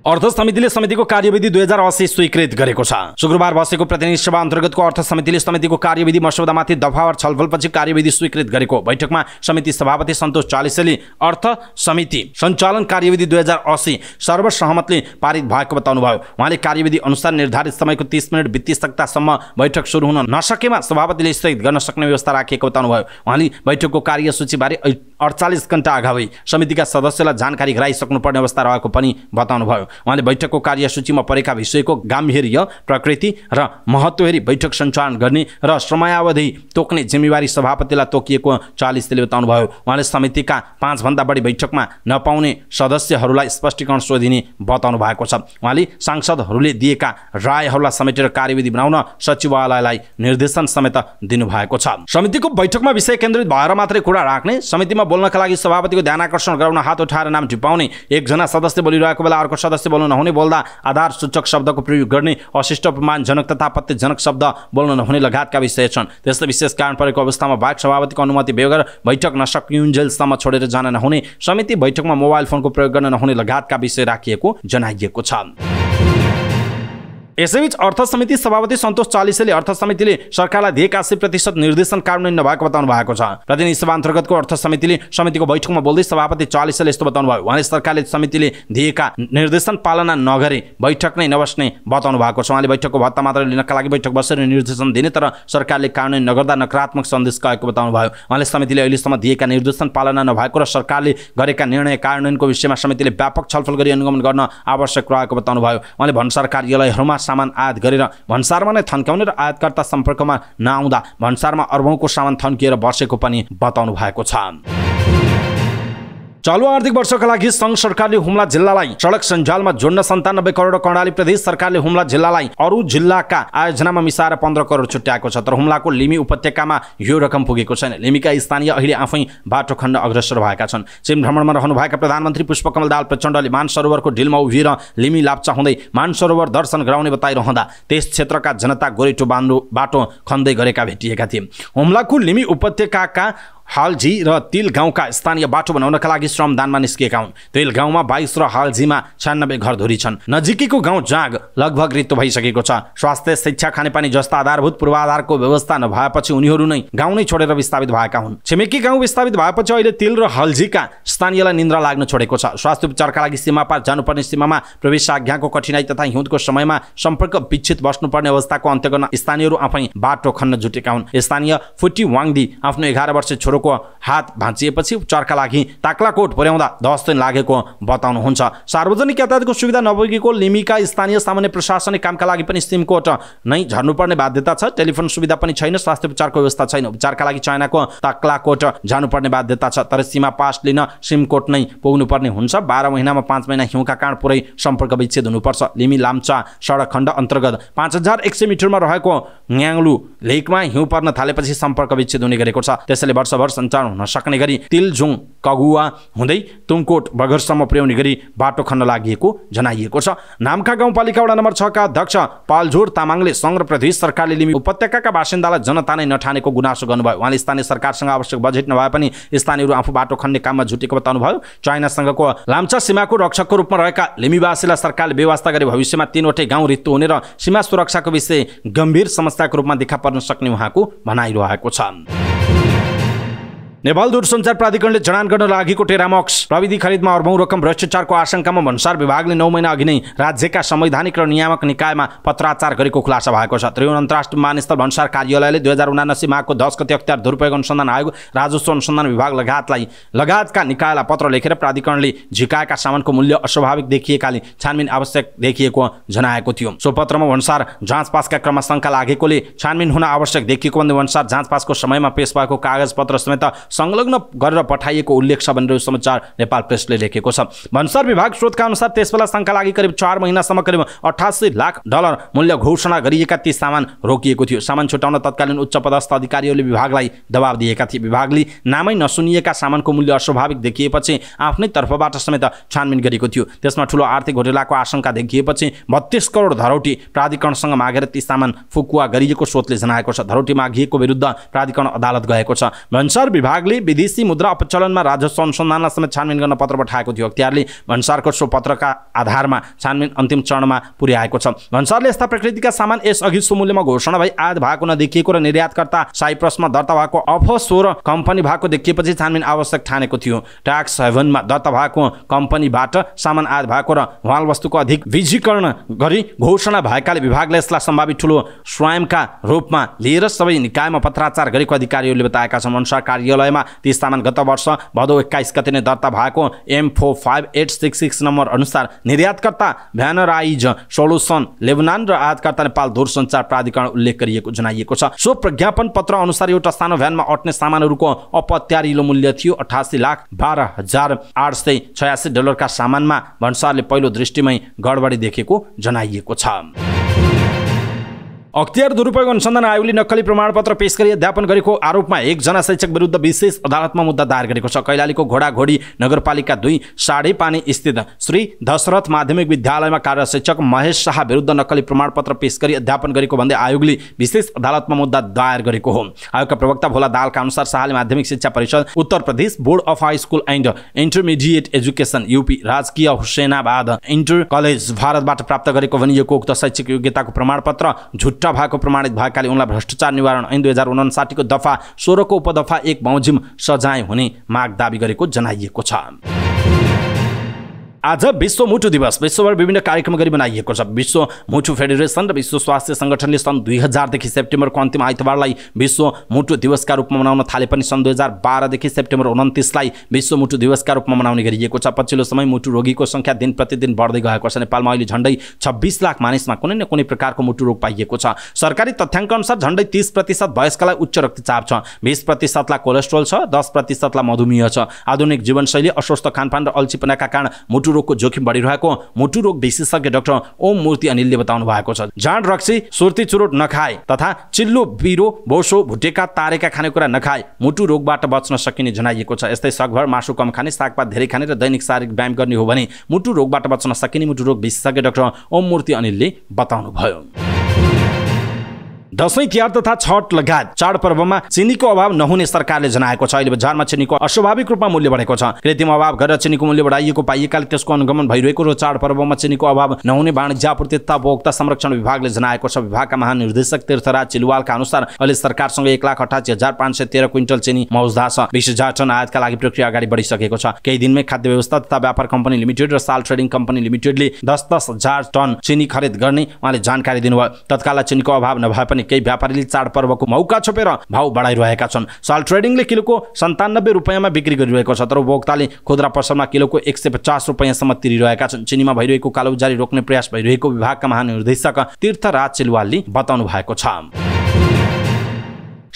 अर्थ समितिले समितिको कार्यविधि दुई हजार असी स्वीकृत गरेको छ शुक्रबार बसेको प्रतिनिधि सभा अन्तर्गतको अर्थ समितिले समितिको कार्यविधि मसौदामाथि दफावर छलफलपछि कार्यविधि स्वीकृत गरेको बैठकमा समिति सभापति सन्तोष चालिसले अर्थ समिति सञ्चालन कार्यविधि दुई हजार असी सर्वसहमतले पारित भएको बताउनुभयो उहाँले कार्यविधि अनुसार निर्धारित समयको तिस मिनट बितिसक्दासम्म बैठक सुरु हुन नसकेमा सभापतिले स्थगित गर्न सक्ने व्यवस्था राखिएको बताउनुभयो उहाँले बैठकको कार्यसूचीबारे अडचालिस घन्टा अगावै समितिका सदस्यलाई जानकारी गराइसक्नुपर्ने अवस्था रहेको पनि बताउनुभयो उहाँले बैठकको कार्यसूचीमा परेका विषयको गाम्भीर्य प्रकृति र महत्त्व हेरी बैठक सञ्चालन गर्ने र समयावधि तोक्ने जिम्मेवारी सभापतिलाई तोकिएको चालिसले बताउनुभयो उहाँले समितिका पाँचभन्दा बढी बैठकमा नपाउने सदस्यहरूलाई स्पष्टीकरण सोधिने बताउनु भएको छ उहाँले सांसदहरूले दिएका रायहरूलाई समेटेर कार्यविधि बनाउन सचिवालयलाई निर्देशन समेत दिनुभएको छ समितिको बैठकमा विषय केन्द्रित भएर मात्रै कुरा राख्ने समितिमा बोल्नका लागि सभापतिको ध्यान आकर्षण गराउन हात उठाएर नाम टिपाउने एकजना सदस्य बोलिरहेको बेला अर्को सदस्य अवश्य बोल्न नहुने बोल्दा आधार सूचक शब्दको प्रयोग गर्ने अशिष्ट अपमानजनक तथा आपत्तिजनक शब्द बोल्न नहुने लगायतका विषय छन् त्यस्तै विशेष कारण परेको अवस्थामा बाहेक सभापतिको अनुमति बेगर बैठक नसकिन्जेलसम्म छोडेर जान नहुने समिति बैठकमा मोबाइल फोनको प्रयोग गर्न नहुने लगायतका विषय राखिएको जनाइएको छ यसैबीच अर्थ समिति सभापति सन्तोष चालिसेले अर्थ समितिले सरकारलाई दिएका अस्सी प्रतिशत निर्देशन कार्यान्वयन नभएको बताउनु भएको छ प्रतिनिधि सभा अन्तर्गतको अर्थ समितिले समितिको बैठकमा बोल्दै सभापति चालिसेले यस्तो बताउनु भयो उहाँले सरकारले समितिले दिएका निर्देशन पालना नगरे बैठक नै नबस्ने बताउनु भएको छ उहाँले बैठकको भत्ता मात्र लिनका लागि बैठक बसेर निर्देशन दिने तर सरकारले कार्यान्वयन नगर्दा नकारात्मक सन्देश गएको बताउनु भयो उहाँले समितिले अहिलेसम्म दिएका निर्देशन पालना नभएको र सरकारले गरेका निर्णय कार्यान्वयनको विषयमा समितिले व्यापक छलफल गरी अनुगमन गर्न आवश्यक रहेको बताउनु भयो उहाँले भन्न सरकार्यालयहरूमा सामान आयात गरेर भन्सारमा नै थन्काउने र आयातकर्ता सम्पर्कमा नआउँदा भन्सारमा अर्बौँको सामान थन्किएर बसेको पनि बताउनु भएको छ चालु आर्थिक वर्षका लागि सङ्घ सरकारले हुम्ला जिल्लालाई सडक सञ्जालमा जोड्न सन्तानब्बे करोड कर्णाली प्रदेश सरकारले हुम्ला जिल्लालाई अरू जिल्लाका आयोजनामा मिसाएर पन्ध्र करोड छुट्याएको छ तर हुम्लाको लिमी उपत्यकामा यो रकम पुगेको छैन लिमीका स्थानीय अहिले आफै बाटो खण्ड अग्रसर भएका छन् चीन भ्रमणमा रहनुभएका प्रधानमन्त्री पुष्पकमल दाल प्रचण्डले मानसरोवरको ढिलमा उभिएर लिमी लाप्चा हुँदै मानसरोवर दर्शन गराउने बताइरहँदा त्यस क्षेत्रका जनता गोरेटो बान्डो बाटो खन्दै गरेका भेटिएका थिए हुम्लाको लिमी उपत्यकाका हालझी र तिल गाउँका स्थानीय बाटो बनाउनका लागि श्रमदानमा निस्किएका हुन् तिल गाउँमा बाइस र हालझीमा छ्यानब्बे घरधुरी छन् नजिकैको गाउँ जाँग लगभग रित्तो भइसकेको छ स्वास्थ्य शिक्षा खानेपानी जस्ता आधारभूत पूर्वाधारको व्यवस्था नभएपछि उनीहरू नै गाउँ नै छोडेर विस्थापित भएका हुन् छिमेकी गाउँ विस्थापित भएपछि अहिले तिल र हल्झीका स्थानीयलाई निन्द्रा लाग्न छोडेको छ स्वास्थ्य उपचारका लागि सीमा पार जानुपर्ने सीमामा प्रवेश आज्ञाको कठिनाई तथा हिउँदको समयमा सम्पर्क विच्छित बस्नुपर्ने अवस्थाको अन्त्य गर्न स्थानीयहरू आफै बाटो खन्न जुटेका हुन् स्थानीय फुटी वाङदी आफ्नो एघार वर्ष छोरो छोरोको हात भाँचिएपछि चर्का लागि ताक्लाकोट पुर्याउँदा दस दिन लागेको बताउनुहुन्छ सार्वजनिक यातायातको सुविधा नभएको लिमिका स्थानीय सामान्य प्रशासनिक कामका लागि पनि सिमकोट नै झर्नुपर्ने बाध्यता छ टेलिफोन सुविधा पनि छैन स्वास्थ्य उपचारको व्यवस्था छैन उपचारका लागि चाइनाको ताक्लाकोट जानुपर्ने बाध्यता छ तर सीमा पास लिन सिमकोट नै पुग्नुपर्ने हुन्छ बाह्र महिनामा पाँच महिना हिउँका कारण पुरै सम्पर्क विच्छेद हुनुपर्छ लिमी लाम्चा सडक खण्ड अन्तर्गत पाँच हजार एक सय मिटरमा रहेको न्याङ्लु लेकमा हिउँ पर्न थालेपछि सम्पर्क विच्छेद हुने गरेको छ त्यसैले वर्षभर बगर सञ्चार हुन सक्ने गरी तिलझुङ कगुवा हुँदै तुङकोट बगरसम्म पुर्याउने गरी बाटो खन्न लागि जनाइएको छ नामखा गाउँपालिका वडा नम्बर छका अध्यक्ष पालझोर तामाङले सङ्घ प्रदेश सरकारले लिमी उपत्यका बासिन्दालाई जनता नै नठानेको गुनासो गर्नुभयो उहाँले स्थानीय सरकारसँग आवश्यक बजेट नभए पनि स्थानीयहरू आफू बाटो खन्ने काममा जुटेको बताउनुभयो चाइनासँगको लाम्चा सीमाको रक्षकको रूपमा रहेका लिम्बीवासीलाई सरकारले व्यवस्था गरे भविष्यमा तिनवटै गाउँ रित्तो हुने र सीमा सुरक्षाको विषय गम्भीर समस्याको रूपमा देखा पर्न सक्ने उहाँको भनाइरहेको छ नेपाल दूरसञ्चार प्राधिकरणले जडान गर्न लागेको टेरामक्स प्रविधि खरिदमा अर्बौं रकम भ्रष्टाचारको आशंकामा भन्सार विभागले नौ महिना अघि नै राज्यका संवैधानिक र नियामक निकायमा पत्राचार गरेको खुलासा भएको छ त्रिभुवन अन्तर्राष्ट्रिय मानस्थल भन्सार कार्यालयले दुई हजार उनासी माघको दस गति अख्तियार दुरुपयोग अनुसन्धान आयोग राजस्व अनुसन्धान विभाग लगायतलाई लगायतका निकायलाई पत्र लेखेर प्राधिकरणले झिकाएका सामानको मूल्य अस्वाभाविक देखिएकाले छानबिन आवश्यक देखिएको जनाएको थियो सो पत्रमा भन्सार जाँच पासका क्रममा शङ्का लागेकोले छानबिन हुन आवश्यक देखिएको भन्दै भन्सार जाँच पासको समयमा पेश भएको कागजपत्र समेत संलग्न गरेर पठाइएको उल्लेख छ भनेर समाचार नेपाल प्रेसले लेखेको छ भन्सार विभाग स्रोतका अनुसार त्यसबेला सङ्घका लागि करिब चार महिनासम्म करिब अठासी लाख डलर मूल्य घोषणा गरिएका ती सामान रोकिएको थियो सामान छुटाउन तत्कालीन उच्च पदस्थ अधिकारीहरूले विभागलाई दबाब दिएका थिए विभागले नामै नसुनिएका सामानको मूल्य अस्वाभाविक देखिएपछि आफ्नै तर्फबाट समेत छानबिन गरेको थियो त्यसमा ठुलो आर्थिक घोटेलाको आशंका देखिएपछि बत्तिस करोड धरौटी प्राधिकरणसँग मागेर ती सामान फुकुवा गरिएको स्रोतले जनाएको छ धरौटी मागिएको विरुद्ध प्राधिकरण अदालत गएको छ भन्सार विभाग विभागले विदेशी मुद्रा अपचलनमा राजस्व अनुसन्धानलाई समेत छानबिन गर्न पत्र पठाएको थियो अख्तियारले भन्सारको सो पत्रका आधारमा छानबिन अन्तिम चरणमा पुर्याएको छ भन्सारले यस्ता प्रकृतिका सामान यस अघि सुमूल्यमा घोषणा भई आयात भएको नदेखिएको र निर्यातकर्ता साइप्रसमा दर्ता भएको अफ सोह्र कम्पनी भएको देखिएपछि छानबिन आवश्यक ठानेको थियो ट्याक्स हेभनमा दर्ता भएको कम्पनीबाट सामान आयात भएको र वाल वस्तुको अधिक विजीकरण गरी घोषणा भएकाले विभागले यसलाई सम्भावित ठुलो स्वयंका रूपमा लिएर सबै निकायमा पत्राचार गरेको अधिकारीहरूले बताएका छन् अनुसार कार्यालयमा विषयमा ती सामान गत वर्ष भदौ एक्काइस गते नै दर्ता भएको M four five eight six six number अनुसार निर्यातकर्ता भ्यानराइज सोलुसन लेबनान र आयातकर्ता नेपाल दूरसञ्चार प्राधिकरण उल्लेख गरिएको जनाइएको छ सो प्रज्ञापन पत्र अनुसार एउटा सानो भ्यानमा अट्ने सामानहरूको अपत्यारिलो मूल्य थियो अठासी लाख बाह्र हजार आठ सय छयासी डलरका सामानमा भन्सारले पहिलो दृष्टिमै गडबडी देखेको जनाइएको छ अख्तियार दुरुपयोग अनुसन्धान आयोगले नक्कली प्रमाणपत्र पेश गरी अध्यापन गरेको आरोपमा एकजना शिक्षक विरुद्ध विशेष अदालतमा मुद्दा दायर गरेको छ कैलालीको घोडाघोडी नगरपालिका दुई साढे पानी स्थित श्री दशरथ माध्यमिक विद्यालयमा कार्य शिक्षक महेश शाह विरुद्ध नक्कली प्रमाणपत्र पेश गरी अध्यापन गरेको भन्दै आयोगले विशेष अदालतमा मुद्दा दायर गरेको हो आयोगका प्रवक्ता भोला दालका अनुसार शाहले माध्यमिक शिक्षा परिषद Uttar Pradesh board of high school and intermediate education UP राजकीय हुसेनाबाद इन्टर कलेज भारतबाट प्राप्त गरेको भनिएको उक्त शैक्षिक योग्यताको प्रमाणपत्र झुट भ्रष्ट भएको प्रमाणित भएकाले उनलाई भ्रष्टाचार निवारण ऐन दुई हजार उनासाठीको दफा सोह्रको उपदफा एक बमोजिम सजाय हुने माग दावी गरेको जनाइएको छ आज विश्व मुटु दिवस विश्वभर विभिन्न कार्यक्रम गरी मनाइएको छ विश्व मुटु फेडरेसन र विश्व स्वास्थ्य सङ्गठनले सन् दुई हजारदेखि सेप्टेम्बरको अन्तिम आइतबारलाई विश्व मुटु दिवसका रूपमा मनाउन थाले पनि सन् दुई हजार बाह्रदेखि सेप्टेम्बर उन्तिसलाई विश्व मुटु दिवसका रूपमा मनाउने गरिएको छ पछिल्लो समय मुटु रोगीको सङ्ख्या दिन प्रतिदिन बढ्दै गएको छ नेपालमा अहिले झन्डै छब्बिस लाख मानिसमा कुनै न कुनै प्रकारको मुटु रोग पाइएको छ सरकारी तथ्याङ्क अनुसार झन्डै तिस प्रतिशत वयस्कलाई उच्च रक्तचाप छ बिस प्रतिशतलाई कोलेस्ट्रोल छ दस प्रतिशतलाई मधुमेह छ आधुनिक जीवनशैली अस्वस्थ खानपान र अल्छीपनाका कारण मुटु रोगको जोखिम बढिरहेको मुटु रोग विशेषज्ञ डाक्टर ओम मूर्ति अनिलले बताउनु भएको छ जाँड रक्सी सुर्ती चुरोट नखाए तथा चिल्लो बिरो बोसो भुटेका तारेका खानेकुरा नखाए मुटु रोगबाट बच्न सकिने जनाइएको छ यस्तै सकभर मासु कम खाने सागपात धेरै खाने र दैनिक शारीरिक व्यायाम गर्ने हो भने मुटु रोगबाट बच्न सकिने मुटु रोग विशेषज्ञ डाक्टर ओम मूर्ति अनिलले बताउनु भयो दसैँ तिहार तथा छठ लगायत चाडपर्वमा चिनीको अभाव नहुने सरकारले जनाएको छ अहिले बजारमा चिनीको अस्वाभाविक रूपमा मूल्य बढेको छ कृतिम अभाव गरेर चिनीको मूल्य बढाइएको पाइएकाले त्यसको अनुगमन भइरहेको र पर्वमा चिनीको अभाव नहुने वाणिज्य आपूर्ति तथा उपभोक्ता संरक्षण विभागले जनाएको छ विभागका महानिर्देशक तीर्थराज चिलवालका अनुसार अहिले सरकारसँग एक लाख अठासी हजार पाँच सय तेह्र क्विन्टल चिनी मौजदा छ बिस हजार टन आयातका लागि प्रक्रिया अगाडि बढिसकेको छ केही दिनमै खाद्य व्यवस्था तथा व्यापार कम्पनी लिमिटेड र साल ट्रेडिङ कम्पनी लिमिटेडले दस दस हजार टन चिनी खरिद गर्ने उहाँले जानकारी दिनुभयो तत्काल चिनीको अभाव नभए पनि केही व्यापारीले चाडपर्वको मौका छोपेर भाउ बढाइरहेका छन् साल ट्रेडिङले किलोको सन्तानब्बे रुपियाँमा बिक्री गरिरहेको छ तर उपभोक्ताले खुद्रा पसलमा किलोको एक सय पचास रुपियाँसम्म तिरिरहेका छन् चिनीमा भइरहेको कालोबजारी रोक्ने प्रयास भइरहेको विभागका महानिर्देशक तीर्थ राज चिलवालले बताउनु भएको छ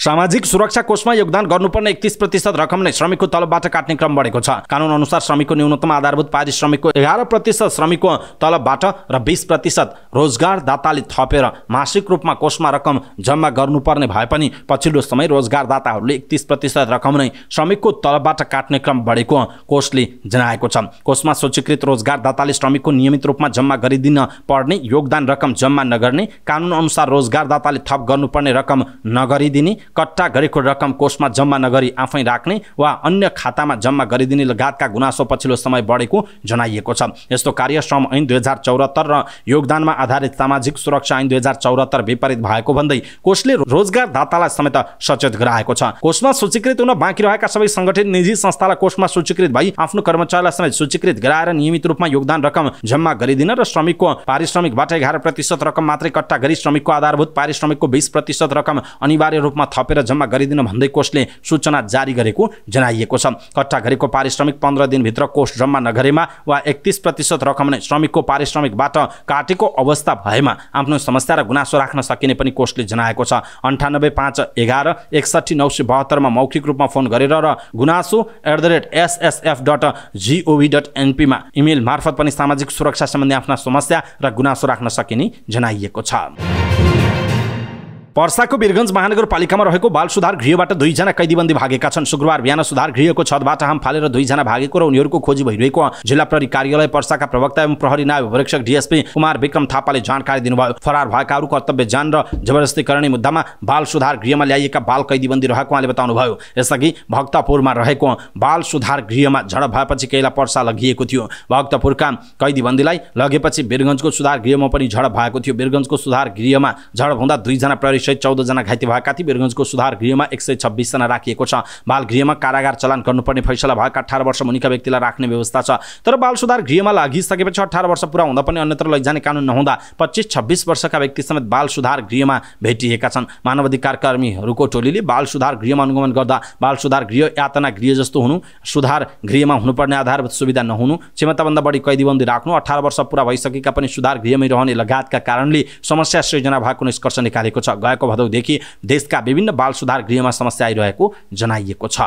सामाजिक सुरक्षा कोषमा योगदान गर्नुपर्ने एकतिस प्रतिशत रकम नै श्रमिकको तलबबाट काट्ने क्रम बढेको छ कानुन अनुसार श्रमिकको न्यूनतम आधारभूत पारिश्रमिकको एघार प्रतिशत श्रमिकको तलबबाट र बिस प्रतिशत रोजगारदाताले थपेर मासिक रूपमा कोषमा रकम जम्मा गर्नुपर्ने भए पनि पछिल्लो समय रोजगारदाताहरूले एकतिस प्रतिशत रकम नै श्रमिकको तलबबाट काट्ने क्रम बढेको कोषले जनाएको छ कोषमा सूचीकृत रोजगारदाताले श्रमिकको नियमित रूपमा जम्मा गरिदिन पर्ने योगदान रकम जम्मा नगर्ने कानुन अनुसार रोजगारदाताले थप गर्नुपर्ने रकम नगरिदिने कट्टा गरेको रकम कोषमा जम्मा नगरी आफै राख्ने वा अन्य खातामा जम्मा गरिदिने लगायतका गुनासो पछिल्लो समय बढेको जनाइएको छ यस्तो कार्य श्रम ऐन दुई हजार चौरात्तर र योगदानमा आधारित सामाजिक सुरक्षा ऐन दुई हजार चौरात्तर विपरीत भएको भन्दै कोषले रोजगारदातालाई समेत सचेत गराएको छ कोषमा सूचीकृत हुन बाँकी रहेका सबै सङ्गठित निजी संस्थालाई कोषमा सूचीकृत भई आफ्नो कर्मचारीलाई समेत सूचीकृत गराएर नियमित रूपमा योगदान रकम जम्मा गरिदिन र श्रमिकको पारिश्रमिकबाट एघार प्रतिशत रकम मात्रै कट्टा गरी श्रमिकको आधारभूत पारिश्रमिकको बिस प्रतिशत रकम अनिवार्य रूपमा थपेर जम्मा गरिदिन भन्दै कोषले सूचना जारी गरेको जनाइएको छ कट्टा गरेको पारिश्रमिक पन्ध्र दिनभित्र कोष जम्मा नगरेमा वा एकतिस प्रतिशत रकम नै श्रमिकको पारिश्रमिकबाट काटेको अवस्था भएमा आफ्नो समस्या र गुनासो राख्न सकिने पनि कोषले जनाएको छ अन्ठानब्बे पाँच एघार एकसट्ठी नौ सय बहत्तरमा मौखिक रूपमा फोन गरेर र गुनासो at the rate SSF dot gov dot एनपीमा इमेल मार्फत पनि सामाजिक सुरक्षा सम्बन्धी आफ्ना समस्या र गुनासो राख्न सकिने जनाइएको छ पर्साको वीरगञ्ज महानगरपालिकामा रहेको बाल सुधार गृहबाट दुईजना कैदीबन्दी भागेका छन् शुक्रबार बिहान सुधार गृहको छतबाट हाम फालेर दुईजना भागेको र उनीहरूको खोजी भइरहेको जिल्ला प्रहरी कार्यालय पर्साका प्रवक्ता एवं प्रहरी नायक डिएसपी कुमार विक्रम थापाले जानकारी दिनुभयो फरार भएकाहरू कर्तव्य जान र जबरजस्ती गर्ने मुद्दामा बाल सुधार गृहमा ल्याइएका बाल कैदीबन्दी रहेको उहाँले बताउनुभयो यसअघि भक्तपुरमा रहेको बाल सुधार गृहमा झडप भएपछि केहीलाई पर्सा लगिएको थियो भक्तपुरका कैदीबन्दीलाई लगेपछि वीरगञ्जको सुधार गृहमा पनि झडप भएको थियो वीरगञ्जको सुधार गृहमा झडप हुँदा दुईजना प्रहरी गरी सय चौधजना घाइते भएका थिए वीरगञ्जको सुधार गृहमा एक सय छब्बिसजना राखिएको छ बाल गृहमा कारागार चलान गर्नुपर्ने फैसला भएका अठार वर्ष मुनिका व्यक्तिलाई राख्ने व्यवस्था छ तर बाल सुधार गृहमा लागिसकेपछि अठार वर्ष पुरा हुँदा पनि अन्यत्र लैजाने कानुन नहुँदा पच्चिस छब्बिस वर्षका व्यक्ति समेत बाल सुधार गृहमा भेटिएका छन् मानवाधिकार कर्मीहरूको टोलीले बाल सुधार गृहमा अनुगमन गर्दा बाल सुधार गृह यातना गृह जस्तो हुनु सुधार गृहमा हुनुपर्ने आधारभूत सुविधा नहुनु क्षमताभन्दा बढी कैदीबन्दी राख्नु अठार वर्ष पुरा भइसकेका पनि सुधार गृहमै रहने लगायतका कारणले समस्या सृजना भएको निष्कर्ष निकालेको छ भएको भदौदेखि देशका विभिन्न बाल सुधार गृहमा समस्या आइरहेको जनाइएको छ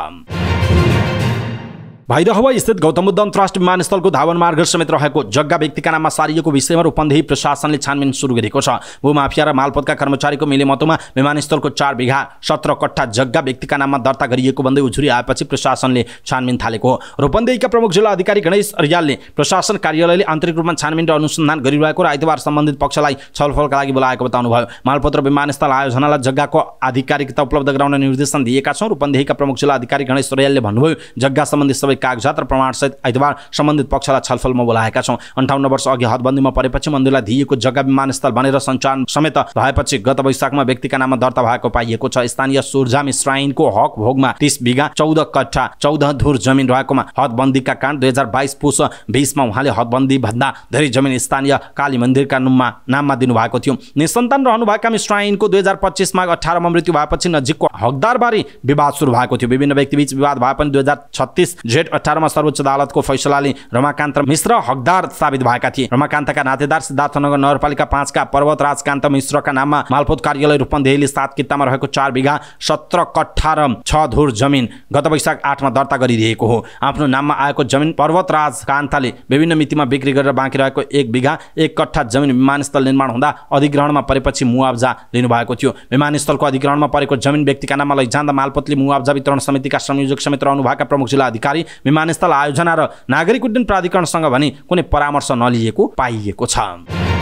भाइरहवा स्थित गौतम बुद्ध अन्तर्राष्ट्रिय विमानस्थलको धावन मार्ग समेत रहेको जग्गा व्यक्तिका नाममा सारिएको विषयमा रूपन्देही प्रशासनले छानबिन सुरु गरेको छ भूमाफिया र मालपतका कर्मचारीको मिलेमतोमा विमानस्थलको चार बिघा सत्र कट्ठा जग्गा व्यक्तिका नाममा दर्ता गरिएको भन्दै उजुरी आएपछि प्रशासनले छानबिन थालेको हो रूपन्देहीका प्रमुख जिल्ला अधिकारी गणेश अर्यालले प्रशासन कार्यालयले आन्तरिक रूपमा छानबिन र अनुसन्धान गरिरहेको र आइतबार सम्बन्धित पक्षलाई छलफलका लागि बोलाएको बताउनुभयो मालपत्र विमानस्थल आयोजनालाई जग्गाको आधिकारिकता उपलब्ध गराउने निर्देशन दिएका छौँ रूपन्देहीका प्रमुख जिल्ला अधिकारी गणेश अर्यालले भन्नुभयो जग्गा सम्बन्धी सबै कागजात र प्रमाणसहित आइतबार सम्बन्धित पक्षलाई छलफलमा बोलाएका छौँ अन्ठाउन्न वर्ष अघि हदबन्दीमा परेपछि मन्दिरलाई दिइएको जग्गा विमानस्थल भनेर सञ्चालन समेत भएपछि गत वैशाखमा व्यक्तिका नाममा दर्ता भएको पाइएको छ स्थानीय सुर्जा मिश्राइनको हक भोगमा तिस बिघा चौध कट्ठा चौध धुर जमिन रहेकोमा हदबन्दीका कारण दुई हजार बाइस पुस बिसमा उहाँले हदबन्दी भन्दा धेरै जमिन स्थानीय काली मन्दिरका नुममा नाममा दिनुभएको थियो निसन्तान रहनुभएका मिश्राइनको दुई हजार पच्चिसमा अठारमा मृत्यु भएपछि नजिकको हकदारबारी विवाद सुरु भएको थियो विभिन्न व्यक्तिबीच विवाद भए पनि दुई हजार छत्तिस जेठ अठारमा सर्वोच्च अदालतको फैसलाले रमाकान्त मिश्र हकदार साबित भएका थिए रमाकान्तका नातेदार सिद्धार्थनगर नगरपालिका पाँचका पर्वत राजकान्त मिश्रका नाममा मालपोत कार्यालय रूपन्देहीले सात कितामा रहेको चार बिघा सत्र कट्ठा र छ धुर जमिन गत वैशाख आठमा दर्ता गरिदिएको हो आफ्नो नाममा आएको जमिन पर्वत राजकान्तले विभिन्न मितिमा बिक्री गरेर बाँकी रहेको एक बिघा एक कट्ठा जमिन विमानस्थल निर्माण हुँदा अधिग्रहणमा परेपछि मुआब्जा लिनुभएको थियो विमानस्थलको अधिग्रहणमा परेको जमिन व्यक्तिका नाममा लैजाँदा मालपोतले मुआब्जा वितरण समितिका संयोजक समेत रहनुभएका प्रमुख जिल्ला अधिकारी विमानस्थल आयोजना र नागरिक उड्डयन प्राधिकरणसँग भने कुनै परामर्श नलिएको पाइएको छ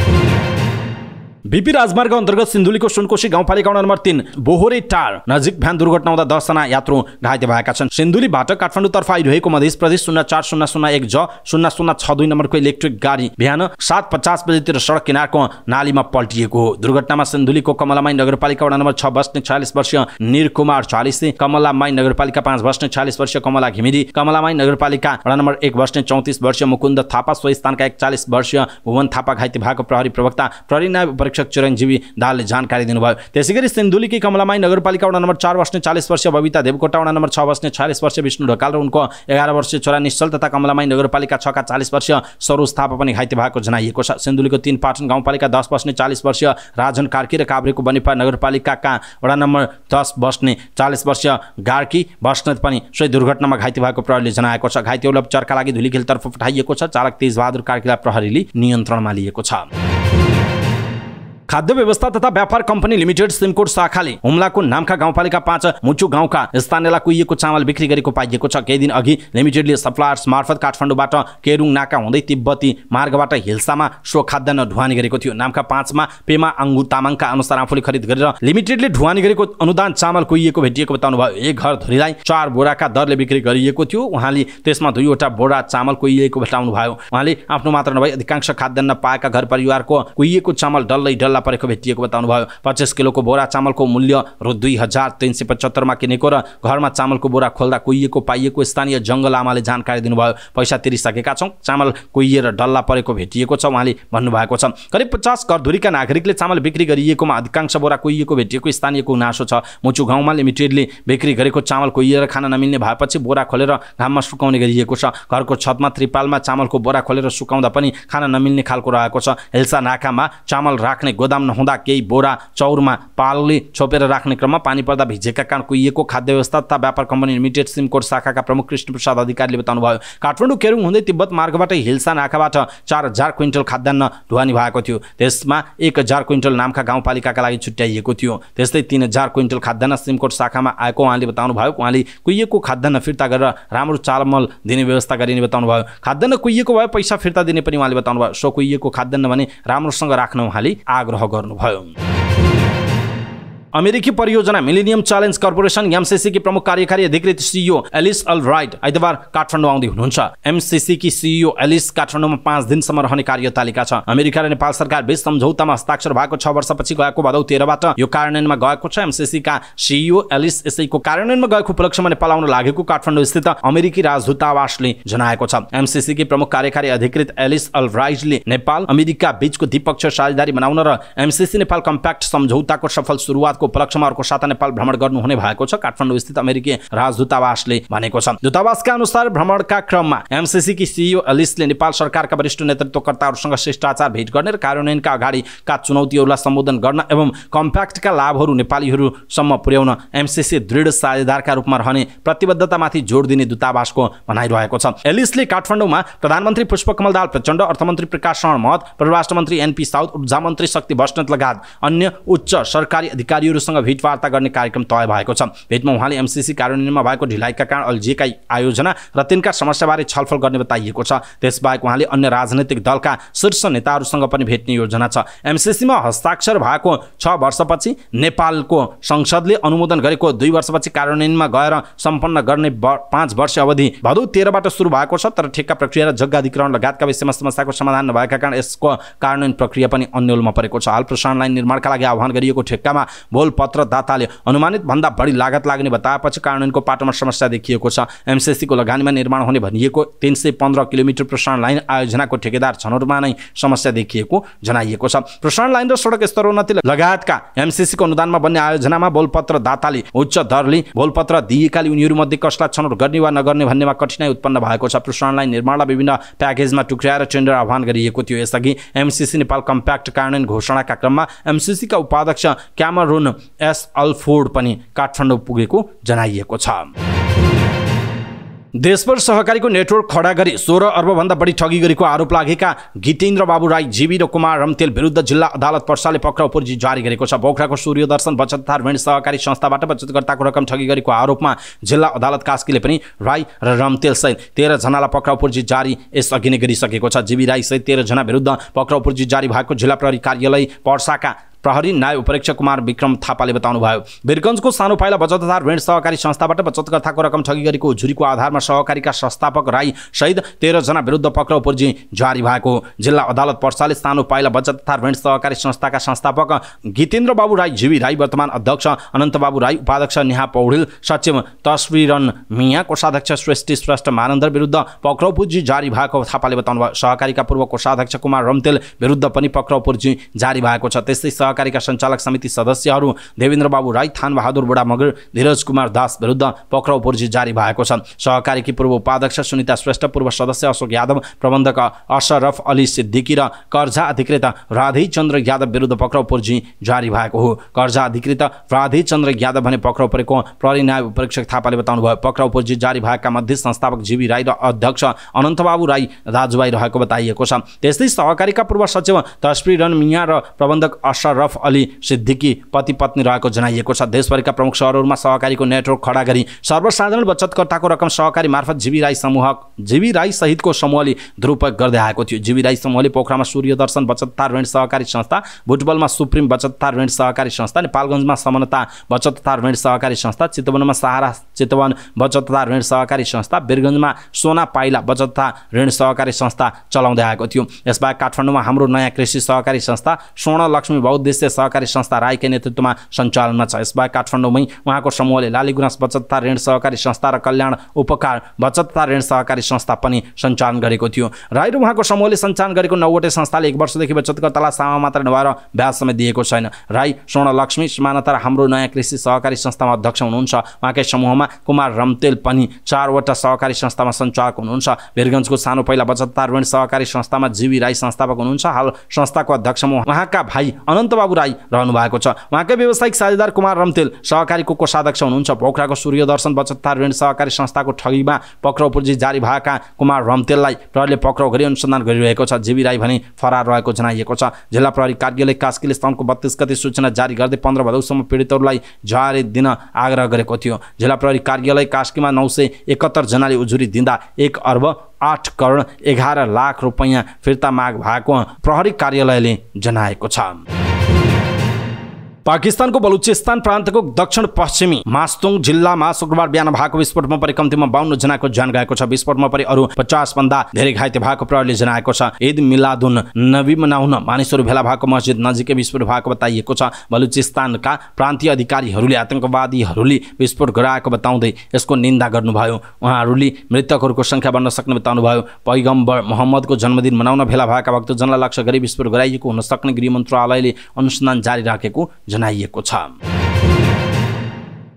बिपी राजमार्ग अन्तर्गत सिन्धुलीको सुनकोशी गाउँपालिका नम्बर तिन बोहोरी टार नजिक भ्यान दुर्घटना हुँदा दसजना यात्रु घाइते भएका छन् सिन्धुलीबाट तर्फ आइरहेको मध्य प्रदेश शून्य चार शून्य शून्य एक ज शून्य शून्य छ दुई नम्बरको इलेक्ट्रिक गाडी बिहान सात पचास बजेतिर सडक किनारको नालीमा पल्टिएको हो दुर्घटनामा सिन्धुलीको कमलामाई नगरपालिका वडा नम्बर छ बस्ने छयालिस वर्षीय निर कुमार चालिस कमलामाई नगरपालिका पाँच बस्ने छयालिस वर्षीय कमला घिमिरी कमलामाई नगरपालिका वडा नम्बर एक बस्ने चौतिस वर्षीय मुकुन्द थापा स्वस्थानका एकचालिस वर्षीय भुवन थापा घाइते भएको प्रहरी प्रवक्ता प्रहरी पर्यवेक्षक चिरञ्जीवी दालले जानकारी दिनुभयो त्यसै गरी सिन्धुलीकी कमलामाई नगरपालिका वडा नम्बर चार बस्ने चालिस वर्ष बबिता देवकोटा वडा नम्बर छ बस्ने छयालिस वर्ष विष्णु ढकाल र उनको एघार वर्षीय छोरा निश्चल तथा कमलामाई नगरपालिका छका चालिस वर्ष सरोज थापा पनि घाइते भएको जनाइएको छ सिन्धुलीको तिन पाटन गाउँपालिका दस बस्ने चालिस वर्ष राजन कार्की र काभ्रेको बनेपा नगरपालिकाका वडा नम्बर दस बस्ने चालिस वर्ष गार्की बस्नेत पनि सोही दुर्घटनामा घाइते भएको प्रहरीले जनाएको छ घाइते उपचारका लागि धुलीखेलतर्फ पठाइएको छ चालक तेजबहादुर कार्कीलाई प्रहरीले नियन्त्रणमा लिएको छ खाद्य व्यवस्था तथा व्यापार कम्पनी लिमिटेड सिमकोट शाखाले हुम्लाको नामखा गाउँपालिका पाँच मुचु गाउँका स्थानीयलाई कुहिएको चामल बिक्री गरेको पाइएको छ केही दिन अघि लिमिटेडले सप्लायर्स मार्फत काठमाडौँबाट केरुङ नाका हुँदै तिब्बती मार्गबाट हिल्सामा सो खाद्यान्न ढुवानी गरेको थियो नामका पाँचमा पेमा अङ्गु तामाङका अनुसार आफूले खरिद गरेर लिमिटेडले ढुवानी गरेको अनुदान चामल कुहिएको भेटिएको बताउनु भयो एक घर धुरीलाई चार बोराका दरले बिक्री गरिएको थियो उहाँले त्यसमा दुईवटा बोरा चामल कुहिएको भेटाउनु भयो उहाँले आफ्नो मात्र नभई अधिकांश खाद्यान्न पाएका घर परिवारको कुहिएको चामल डल्लै डल्ला परेको भेटिएको बताउनुभयो पच्चिस किलोको बोरा चामलको मूल्य रु दुई हजार तिन सय पचहत्तरमा किनेको र घरमा चामलको बोरा खोल्दा कुहिएको पाइएको स्थानीय जङ्गल आमाले जानकारी दिनुभयो पैसा तिरिसकेका छौँ चामल कुहिएर डल्ला परेको भेटिएको छ उहाँले भन्नुभएको छ करिब पचास घरधुरीका नागरिकले चामल बिक्री गरिएकोमा अधिकांश बोरा कुहिएको भेटिएको स्थानीयको गुनासो छ मुचु गाउँमा लिमिटेडले बिक्री गरेको चामल कुहिएर खान नमिल्ने भएपछि बोरा खोलेर घाममा सुकाउने गरिएको छ घरको छतमा त्रिपालमा चामलको बोरा खोलेर सुकाउँदा पनि खान नमिल्ने खालको रहेको छ हिल्सा नाकामा चामल राख्ने गोदा गोदाम नहुँदा केही बोरा चौरमा पालले छोपेर राख्ने क्रममा पानी पर्दा भिजेका कारण कुहिएको खाद्य व्यवस्था तथा व्यापार कम्पनी लिमिटेड सिमकोट शाखाका प्रमुख कृष्णप्रसाद अधिकारीले बताउनु भयो काठमाडौँ केरुङ हुँदै तिब्बत मार्गबाट हिल्सा नाकाबाट चार हजार क्विन्टल खाद्यान्न ढुवानी भएको थियो त्यसमा एक हजार क्विन्टल नामका गाउँपालिकाका लागि छुट्याइएको थियो त्यस्तै तिन हजार क्विन्टल खाद्यान्न सिमकोट शाखामा आएको उहाँले बताउनुभयो उहाँले कुहिएको खाद्यान्न फिर्ता गरेर राम्रो चालमल दिने व्यवस्था गरिने बताउनुभयो खाद्यान्न कुहिएको भए पैसा फिर्ता दिने पनि उहाँले बताउनुभयो सो कुहिएको खाद्यान्न भने राम्रोसँग राख्न उहाँले आग्रह आग्रह गर्नुभयो अमेरिकी परियोजना मिलेनियम च्यालेन्ज कर्पोरेसन एमसिसी कि प्रमुख कार्यकारी अधिकृत सिइओ एलिस अल राइट आइतबार काठमाडौँ आउँदै हुनुहुन्छ एमसिसी कि सिइओ एलिस काठमाडौँमा पाँच दिनसम्म रहने कार्यतालिका छ अमेरिका र नेपाल सरकार बीच सम्झौतामा हस्ताक्षर भएको छ वर्षपछि गएको भदौ तेह्रबाट यो कार्यान्वयनमा गएको छ एमसिसी का सिइओ एलिस यसैको कार्यान्वयनमा गएको उपलक्ष्यमा नेपाल आउन लागेको काठमाडौँ स्थित अमेरिकी राजदूतावासले जनाएको छ एमसिसी कि प्रमुख कार्यकारी अधिकृत एलिस अल राइजले नेपाल अमेरिका बीचको द्विपक्षीय साझेदारी बनाउन र एमसिसी नेपाल कम्प्याक्ट सम्झौताको सफल सुरुवात भारतको उपलक्ष्यमा अर्को साता नेपाल भ्रमण गर्नुहुने भएको छ काठमाडौँ स्थित अमेरिकी राजदूतावासले भनेको छ दूतावासका अनुसार भ्रमणका क्रममा एमसिसीकी सिइओ अलिसले नेपाल सरकारका वरिष्ठ नेतृत्वकर्ताहरूसँग शिष्टाचार भेट गर्ने र कार्यान्वयनका अगाडिका चुनौतीहरूलाई सम्बोधन गर्न एवं कम्प्याक्टका लाभहरू नेपालीहरूसम्म पुर्याउन एमसिसी दृढ साझेदारका रूपमा रहने प्रतिबद्धतामाथि जोड दिने दूतावासको भनाइरहेको छ एलिसले काठमाडौँमा प्रधानमन्त्री पुष्पकमल दाल प्रचण्ड अर्थमन्त्री प्रकाश शरण महत परराष्ट्र मन्त्री एनपी साउथ ऊर्जा मन्त्री शक्ति बस्नेत लगायत अन्य उच्च सरकारी अधिकारी उद्यमीहरूसँग भेटवार्ता गर्ने कार्यक्रम तय भएको छ भेटमा उहाँले एमसिसी कार्यान्वयनमा भएको ढिलाइका कारण अल्झिएका आयोजना र तिनका समस्याबारे छलफल गर्ने बताइएको छ त्यसबाहेक उहाँले अन्य राजनैतिक दलका शीर्ष नेताहरूसँग पनि भेट्ने योजना छ एमसिसीमा हस्ताक्षर भएको छ वर्षपछि नेपालको संसदले अनुमोदन गरेको दुई वर्षपछि कार्यान्वयनमा गएर सम्पन्न गर्ने पाँच वर्ष अवधि भदौ तेह्रबाट सुरु भएको छ तर ठेक्का प्रक्रिया र जग्गा अधिकरण लगायतका विषयमा समस्याको समाधान नभएका कारण यसको कार्यान्वयन प्रक्रिया पनि अन्यलमा परेको छ हाल प्रसारणलाई निर्माणका लागि आह्वान गरिएको ठेक्कामा गोलपत्र दाताले अनुमानित भन्दा बढी लागत लाग्ने बताएपछि कार्यान्वयनको पाटोमा समस्या देखिएको छ एमसिसीको लगानीमा निर्माण हुने भनिएको तिन सय पन्ध्र किलोमिटर प्रसारण लाइन आयोजनाको ठेकेदार छनौटमा नै समस्या देखिएको जनाइएको छ प्रसारण लाइन र सडक स्तरोन्नति लगायतका एमसिसीको अनुदानमा बन्ने आयोजनामा बोलपत्र दाताले उच्च दरले बोलपत्र दिएकाले उनीहरूमध्ये कसलाई छनौट गर्ने वा नगर्ने भन्नेमा कठिनाई उत्पन्न भएको छ प्रसारण लाइन निर्माणलाई विभिन्न प्याकेजमा टुक्राएर टेन्डर आह्वान गरिएको थियो यसअघि एमसिसी नेपाल कम्प्याक्ट कार्यान्वयन घोषणाका क्रममा एमसिसीका उपाध्यक्ष क्यामरोन एस अल्फोर्ड पनि काठमाडौँ पुगेको जनाइएको छ देशभर सहकारीको नेटवर्क खडा गरी सोह्र अर्बभन्दा बढी ठगी गरेको आरोप लागेका गितेन्द्र बाबु राई जीवी र कुमार रम्तेल विरुद्ध जिल्ला अदालत पर्साले पक्राउ पूर्जी जारी गरेको छ पोखराको सूर्य दर्शन बचत तथा ऋण सहकारी संस्थाबाट बचतकर्ताको रकम ठगी गरेको आरोपमा जिल्ला अदालत कास्कीले पनि राई र सहित तेह्रजनालाई पक्राउ पूर्जी जारी यसअघि नै गरिसकेको छ जीवी सहित तेह्रजना विरुद्ध पक्राउ पूर्जी जारी भएको जिल्ला प्रहरी कार्यालय पर्साका प्रहरी नाय उपरीक्षक कुमार विक्रम थापाले बताउनुभयो वीरगञ्जको सानो पाइला बचत तथा ऋण सहकारी संस्थाबाट बचतकर्ताको रकम ठगी गरेको झुरीको आधारमा सहकारीका संस्थापक राई सहित तेह्रजना विरुद्ध पक्राउ पुर्जी जारी भएको जिल्ला अदालत पर्साले सानो पाइला बचत तथा ऋण सहकारी संस्थाका संस्थापक गीतेन्द्र बाबु राई जीवी राई वर्तमान अध्यक्ष बाबु राई उपाध्यक्ष नेहा पौडेल सचिव तस्विरन मिया कोषाध्यक्ष श्रेष्ठी श्रेष्ठ मानन्दर विरुद्ध पक्राउ पुर्जी जारी भएको थापाले बताउनु सहकारीका पूर्व कोषाध्यक्ष कुमार रम्तेल विरुद्ध पनि पक्राउ पुर्जी जारी भएको छ त्यस्तै सहकारीका सञ्चालक समिति सदस्यहरू देवेन्द्र बाबु राई थानबहादुर बुढा मगर धीरज कुमार दास विरुद्ध पक्राउ पर्जी जारी भएको छ सहकारीकी पूर्व उपाध्यक्ष सुनिता श्रेष्ठ पूर्व सदस्य अशोक यादव प्रबन्धक अशरफ अली सिद्दिकी र कर्जा अधिकृत राधे चन्द्र यादव विरुद्ध पक्राउ पर्जी जारी भएको हो कर्जा अधिकृत राधे चन्द्र यादव भने पक्राउ परेको प्रहरी न्याय परीक्षक थापाले बताउनु भयो पक्राउ पर्जी जारी भएका मध्ये संस्थापक जीवी राई र अध्यक्ष अनन्तबाबु राई राजुभाइ रहेको बताइएको छ त्यस्तै सहकारीका पूर्व सचिव तस्प्रीरन मिया र प्रबन्धक अशर रफ अली सिद्दिकी पति पत्नी रहेको जनाइएको छ देशभरिका प्रमुख सहरहरूमा सहकारीको नेटवर्क खडा गरी सर्वसाधारण बचतकर्ताको रकम सहकारी मार्फत जीवी राई समूह जीवी राई सहितको समूहले दुरुपयोग गर्दै आएको थियो जीवी राई समूहले पोखरामा सूर्य दर्शन बचतता ऋण सहकारी संस्था भुटबलमा सुप्रिम बचतता ऋण सहकारी संस्था नेपालगञ्जमा समानता बचतता ऋण सहकारी संस्था चितवनमा सहारा चितवन बचतता ऋण सहकारी संस्था वीरगञ्जमा सोना पाइला बचतता ऋण सहकारी संस्था चलाउँदै आएको थियो यसबाहेक काठमाडौँमा हाम्रो नयाँ कृषि सहकारी संस्था स्वर्ण लक्ष्मी बौद्ध उद्देश्य सहकारी संस्था राईकै नेतृत्वमा सञ्चालनमा छ यसबाहेक काठमाडौँमै उहाँको समूहले लालीगुराँस बचत तथा ऋण सहकारी संस्था र कल्याण उपकार बचत तथा ऋण सहकारी संस्था पनि सञ्चालन गरेको थियो राई र उहाँको समूहले सञ्चालन गरेको नौवटै संस्थाले एक वर्षदेखि बचतकर्तालाई सामा मात्र नभएर ब्याज समेत दिएको छैन राई स्वर्णलक्ष्मी समानता र हाम्रो नयाँ कृषि सहकारी संस्थामा अध्यक्ष हुनुहुन्छ उहाँकै समूहमा कुमार रमतेल पनि चारवटा सहकारी संस्थामा सञ्चालक हुनुहुन्छ वीरगञ्जको सानो पहिला बचत तथा ऋण सहकारी संस्थामा जीवी राई संस्थापक हुनुहुन्छ हाल संस्थाको अध्यक्षमा उहाँका भाइ अनन्त बाबु राई रहनु भएको छ उहाँकै व्यावसायिक साझेदार कुमार रम्तेल सहकारीको कोषाध्यक्ष हुनुहुन्छ पोखराको सूर्य दर्शन बचत तथा ऋण सहकारी संस्थाको ठगीमा पक्राउ पुर्जी जारी भएका कुमार रम्तेललाई प्रहरीले पक्राउ गरी अनुसन्धान गरिरहेको छ जेबी राई भने फरार रहेको जनाइएको छ जिल्ला प्रहरी कार्यालय कास्कीले स्थानको बत्तिस गति सूचना जारी गर्दै पन्ध्र भदौसम्म पीडितहरूलाई जवारी दिन आग्रह गरेको थियो जिल्ला प्रहरी कार्यालय कास्कीमा नौ सय एकहत्तर जनाले उजुरी दिँदा एक अर्ब आठ करोड एघार लाख रुपैयाँ फिर्ता माग भएको प्रहरी कार्यालयले जनाएको छ पाकिस्तानको बलुचिस्तान प्रान्तको दक्षिण पश्चिमी मास्तुङ जिल्लामा शुक्रबार बिहान भएको विस्फोटमा परि कम्तीमा बाहन्न जनाको ज्यान गएको छ विस्फोटमा परि अरू पचास भन्दा धेरै घाइते भएको प्रहरीले जनाएको छ ईद मिलादुन नबी मनाउन मानिसहरू भेला भएको मस्जिद नजिकै विस्फोट भएको बताइएको छ बलुचिस्तानका प्रान्तीय अधिकारीहरूले आतंकवादीहरूले विस्फोट गराएको बताउँदै यसको निन्दा गर्नुभयो उहाँहरूले मृतकहरूको संख्या बढ्न सक्ने बताउनुभयो पैगम्बर मोहम्मदको जन्मदिन मनाउन भेला भएका भक्तजनलाई लक्ष्य गरी विस्फोट गराइएको हुन सक्ने गृह मन्त्रालयले अनुसन्धान जारी राखेको जनाइएको छ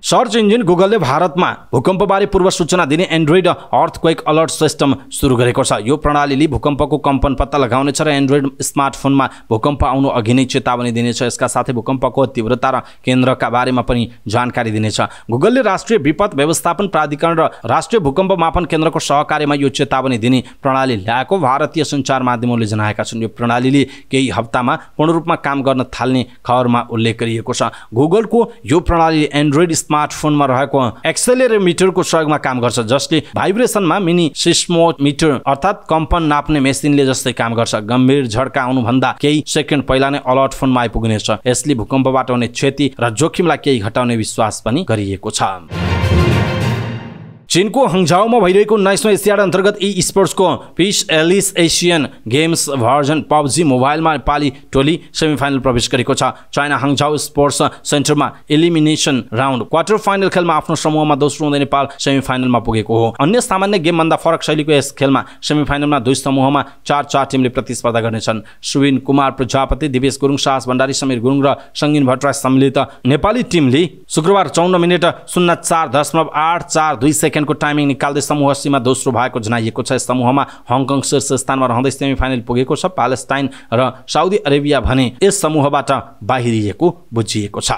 सर्च इन्जिन गुगलले भारतमा भूकम्पबारे पूर्व सूचना दिने Android earthquake alert system सुरु गरेको छ यो प्रणालीले भूकम्पको कम्पन पत्ता लगाउनेछ र एन्ड्रोइड स्मार्टफोनमा भूकम्प आउनु अघि नै चेतावनी दिनेछ यसका साथै भूकम्पको तीव्रता र केन्द्रका बारेमा पनि जानकारी दिनेछ गुगलले राष्ट्रिय विपद व्यवस्थापन प्राधिकरण र राष्ट्रिय भूकम्प मापन केन्द्रको सहकार्यमा यो चेतावनी दिने प्रणाली ल्याएको भारतीय सञ्चार माध्यमहरूले जनाएका छन् यो प्रणालीले केही हप्तामा पूर्ण रूपमा काम गर्न थाल्ने खबरमा उल्लेख गरिएको छ गुगलको यो प्रणाली एन्ड्रोइड स्मार्टफोनमा रहेको एक्सेलेरोमिटरको सहयोगमा काम गर्छ जसले भाइब्रेसनमा मिनी सिस्मोमिटर अर्थात् कम्पन नाप्ने मेसिनले जस्तै काम गर्छ गम्भीर झड्का आउनुभन्दा केही सेकेन्ड पहिला नै अलर्ट फोनमा आइपुग्नेछ यसले भूकम्पबाट हुने क्षति र जोखिमलाई केही घटाउने विश्वास पनि गरिएको छ चिनको हङझाउमा भइरहेको नाइसो एसियाड अन्तर्गत ई स्पोर्ट्सको पिस एलिस एसियन गेम्स भर्जन पब्जी मोबाइलमा पाली टोली सेमिफाइनल प्रवेश गरेको छ चाइना हङझाउ स्पोर्ट्स सेन्टरमा एलिमिनेसन राउन्ड क्वार्टर फाइनल खेलमा आफ्नो समूहमा दोस्रो हुँदै नेपाल सेमिफाइनलमा पुगेको हो अन्य सामान्य गेमभन्दा फरक शैलीको यस खेलमा सेमिफाइनलमा दुई समूहमा चार चार टिमले प्रतिस्पर्धा गर्नेछन् सुविन कुमार प्रजापति दिवेश गुरुङ साहस भण्डारी समीर गुरुङ र सङ्गीन भट्टराई सम्मिलित नेपाली टिमले शुक्रबार चौन्न मिनट शून्य चार दशमलव आठ चार दुई सेकेन्ड टुर्नामेन्टको टाइमिङ निकाल्दै समूह सीमा दोस्रो भएको जनाइएको छ यस समूहमा हङकङ शीर्ष स्थानमा रहँदै सेमिफाइनल पुगेको छ प्यालेस्टाइन र साउदी अरेबिया भने यस समूहबाट बाहिरिएको बुझिएको छ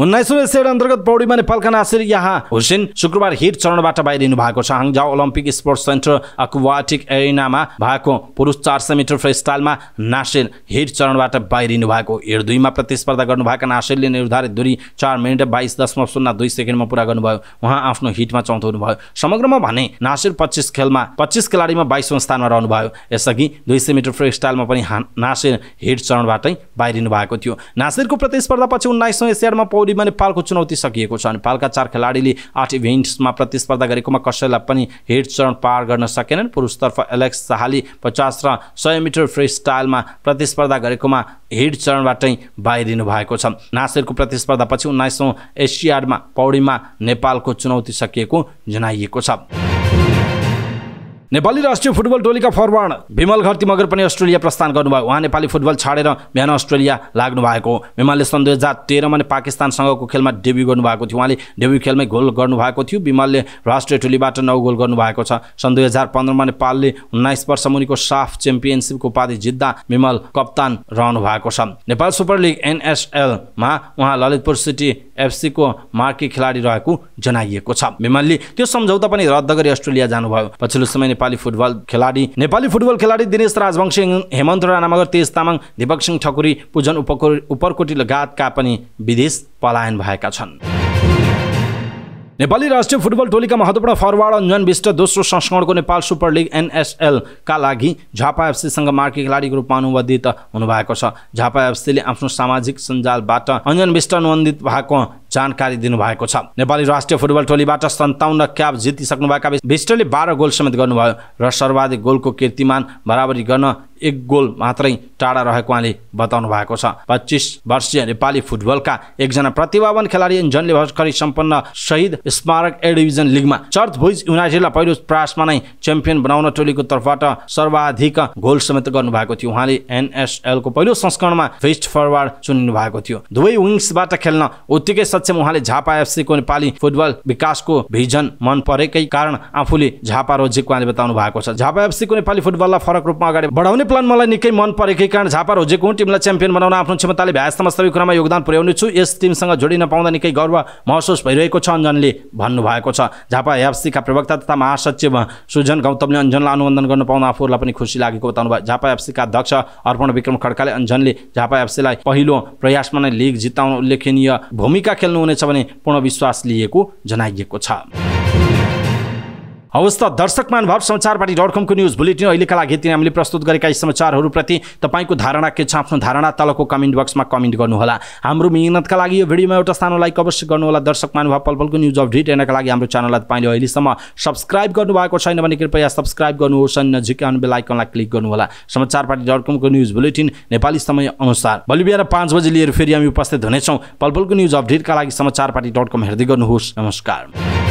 उन्नाइस सय सेभेन अन्तर्गत पौडीमा नेपालका नासिर यहाँ हुसेन शुक्रबार हिट चरणबाट बाहिरिनु भएको छ Hangzhou Olympic sports centre aquatic एरिनामा भएको पुरुष चार सय मिटर फ्री स्टाइलमा नासिर हिट चरणबाट बाहिरिनु भएको हिट दुईमा प्रतिस्पर्धा गर्नुभएका नासिरले निर्धारित दूरी चार मिनट बाइस दशमलव शून्य दुई सेकेन्डमा पुरा गर्नुभयो उहाँ आफ्नो हिटमा चौथो हुनुभयो समग्रमा भने नासिर पच्चिस खेलमा पच्चिस खेलाडीमा बाइसौँ स्थानमा रहनुभयो यसअघि दुई सय मिटर फ्री स्टाइलमा पनि नासिर हिट चरणबाटै बाहिरिनु भएको थियो नासिरको प्रतिस्पर्धापछि उन्नाइसौँ एसियाडमा पौडी पौडीमा नेपालको चुनौती सकिएको छ नेपालका चार खेलाडीले आठ इभेन्ट्समा प्रतिस्पर्धा गरेकोमा कसैलाई पनि हेड चरण पार गर्न सकेनन् पुरुषतर्फ एलेक्स शाहले पचास र सय मिटर फ्री स्टाइलमा प्रतिस्पर्धा गरेकोमा हेड चरणबाटै बाहिरिनु भएको छ नासिरको प्रतिस्पर्धापछि उन्नाइसौँ एसियाडमा पौडीमा नेपालको चुनौती सकिएको जनाइएको छ नेपाली राष्ट्रिय फुटबल टोलीका फरवर्ड विमल घरती मगर पनि अस्ट्रेलिया प्रस्थान गर्नुभयो उहाँ नेपाली फुटबल छाडेर बिहान अस्ट्रेलिया लाग्नु भएको विमलले सन् दुई हजार तेह्रमा पाकिस्तानसँगको खेलमा डेब्यू गर्नुभएको थियो उहाँले डेब्यू खेलमै गोल गर्नुभएको थियो विमलले राष्ट्रिय टोलीबाट नौ गोल गर्नुभएको छ सन् दुई हजार पन्ध्रमा नेपालले उन्नाइस वर्ष मुनिको साफ च्याम्पियनसिपको उपाधि जित्दा विमल कप्तान रहनु भएको छ नेपाल सुपर लिग एनएसएलमा उहाँ ललितपुर सिटी एफसीको मार्की खेलाडी रहेको जनाइएको छ विमलले त्यो सम्झौता पनि रद्द गरी अस्ट्रेलिया जानुभयो पछिल्लो समय नेपाली फुटबल खेलाडी नेपाली फुटबल खेलाडी दिनेश राजवंशी हेमन्त मगर तेज तामाङ दिपक सिंह ठकुरी पूजन उपकोटी लगायतका पनि विदेश पलायन भएका छन् नेपाली राष्ट्रिय फुटबल टोलीका महत्त्वपूर्ण फरवार्ड अन्जन विष्ट दोस्रो संस्करणको नेपाल सुपर लिग एनएसएलका लागि झापा एफसीसँग मार्की खेलाडीको रूपमा अनुवादित हुनुभएको छ झापा एफसीले आफ्नो सामाजिक सञ्जालबाट अन्जन विष्ट अनुबन्धित भएको जानकारी दिनुभएको छ नेपाली राष्ट्रिय फुटबल टोलीबाट सन्ताउन्न क्याप जितिसक्नुभएका विष्टले बाह्र गोल समेत गर्नुभयो र सर्वाधिक गोलको कीर्तिमान बराबरी गर्न एक गोल मात्रै टाढा रहेको उहाँले बताउनु भएको छ पच्चिस वर्षीय नेपाली फुटबलका एकजना प्रतिभावन खेलाडी जनले भर्खरै सम्पन्न शहीद स्मारक ए डिभिजन लिगमा चर्च भुइज युनाइटेडलाई पहिलो प्रयासमा नै च्याम्पियन बनाउन टोलीको तर्फबाट सर्वाधिक गोल समेत गर्नुभएको थियो उहाँले एनएसएलको पहिलो संस्करणमा फेस्ट फरवार्ड चुनिनु भएको थियो दुवै विङ्सबाट खेल्न उत्तिकै सक्षम उहाँले झापा एफसी को नेपाली फुटबल विकासको भिजन मन परेकै कारण आफूले झापा रोजेको उहाँले बताउनु भएको छ झापा एफसीको नेपाली फुटबललाई फरक रूपमा अगाडि बढाउने प्लान मलाई निकै मन परेकै कारण झापा रोजेको हुँ टिमलाई च्याम्पियन बनाउन आफ्नो क्षमताले भ्यासम्म सबै कुरामा योगदान पुर्याउने छु यस टिमसँग जोडिन पाउँदा निकै गर्व महसुस भइरहेको छ अन्जनले भन्नुभएको छ झापा एफसीका प्रवक्ता तथा महासचिव सुजन गौतमले अन्जनलाई अनुमोदन गर्न पाउँदा आफूहरूलाई पनि खुसी लागेको बताउनु भयो झापा एफसीका अध्यक्ष अर्पण विक्रम खड्काले अन्जनले झापा एफसीलाई पहिलो प्रयासमा नै लिग जिताउन उल्लेखनीय भूमिका खेल्नुहुनेछ भने पूर्ण विश्वास लिएको जनाइएको छ हवस् त दर्शक मानुभाव समाचारवादी डट कमको न्युज बुलेटिन अहिलेका लागि तिनी हामीले प्रस्तुत गरेका यी समाचारहरूप्रति तपाईँको धारणा के छ आफ्नो धारणा तलको कमेन्ट बक्समा कमेन्ट गर्नुहोला हाम्रो मिहिनेतका लागि यो भिडियोमा एउटा सानो लाइक अवश्य गर्नुहोला दर्शक महानुभाव पलपलको न्युज अपडेट हेर्नका लागि हाम्रो च्यानललाई तपाईँले अहिलेसम्म सब्सक्राइब गर्नुभएको छैन भने कृपया सब्सक्राइब गर्नुहोस् अनि नजिकै आउनु बेल आइकनलाई क्लिक गर्नुहोला समाचारपाटी डट कमको न्युज बुलेटिन नेपाली समय अनुसार भोलि बिहान पाँच बजी लिएर फेरि हामी उपस्थित हुनेछौँ पलपलको न्युज अपडेटका लागि समाचारपाटी डट कम हेर्दै गर्नुहोस् नमस्कार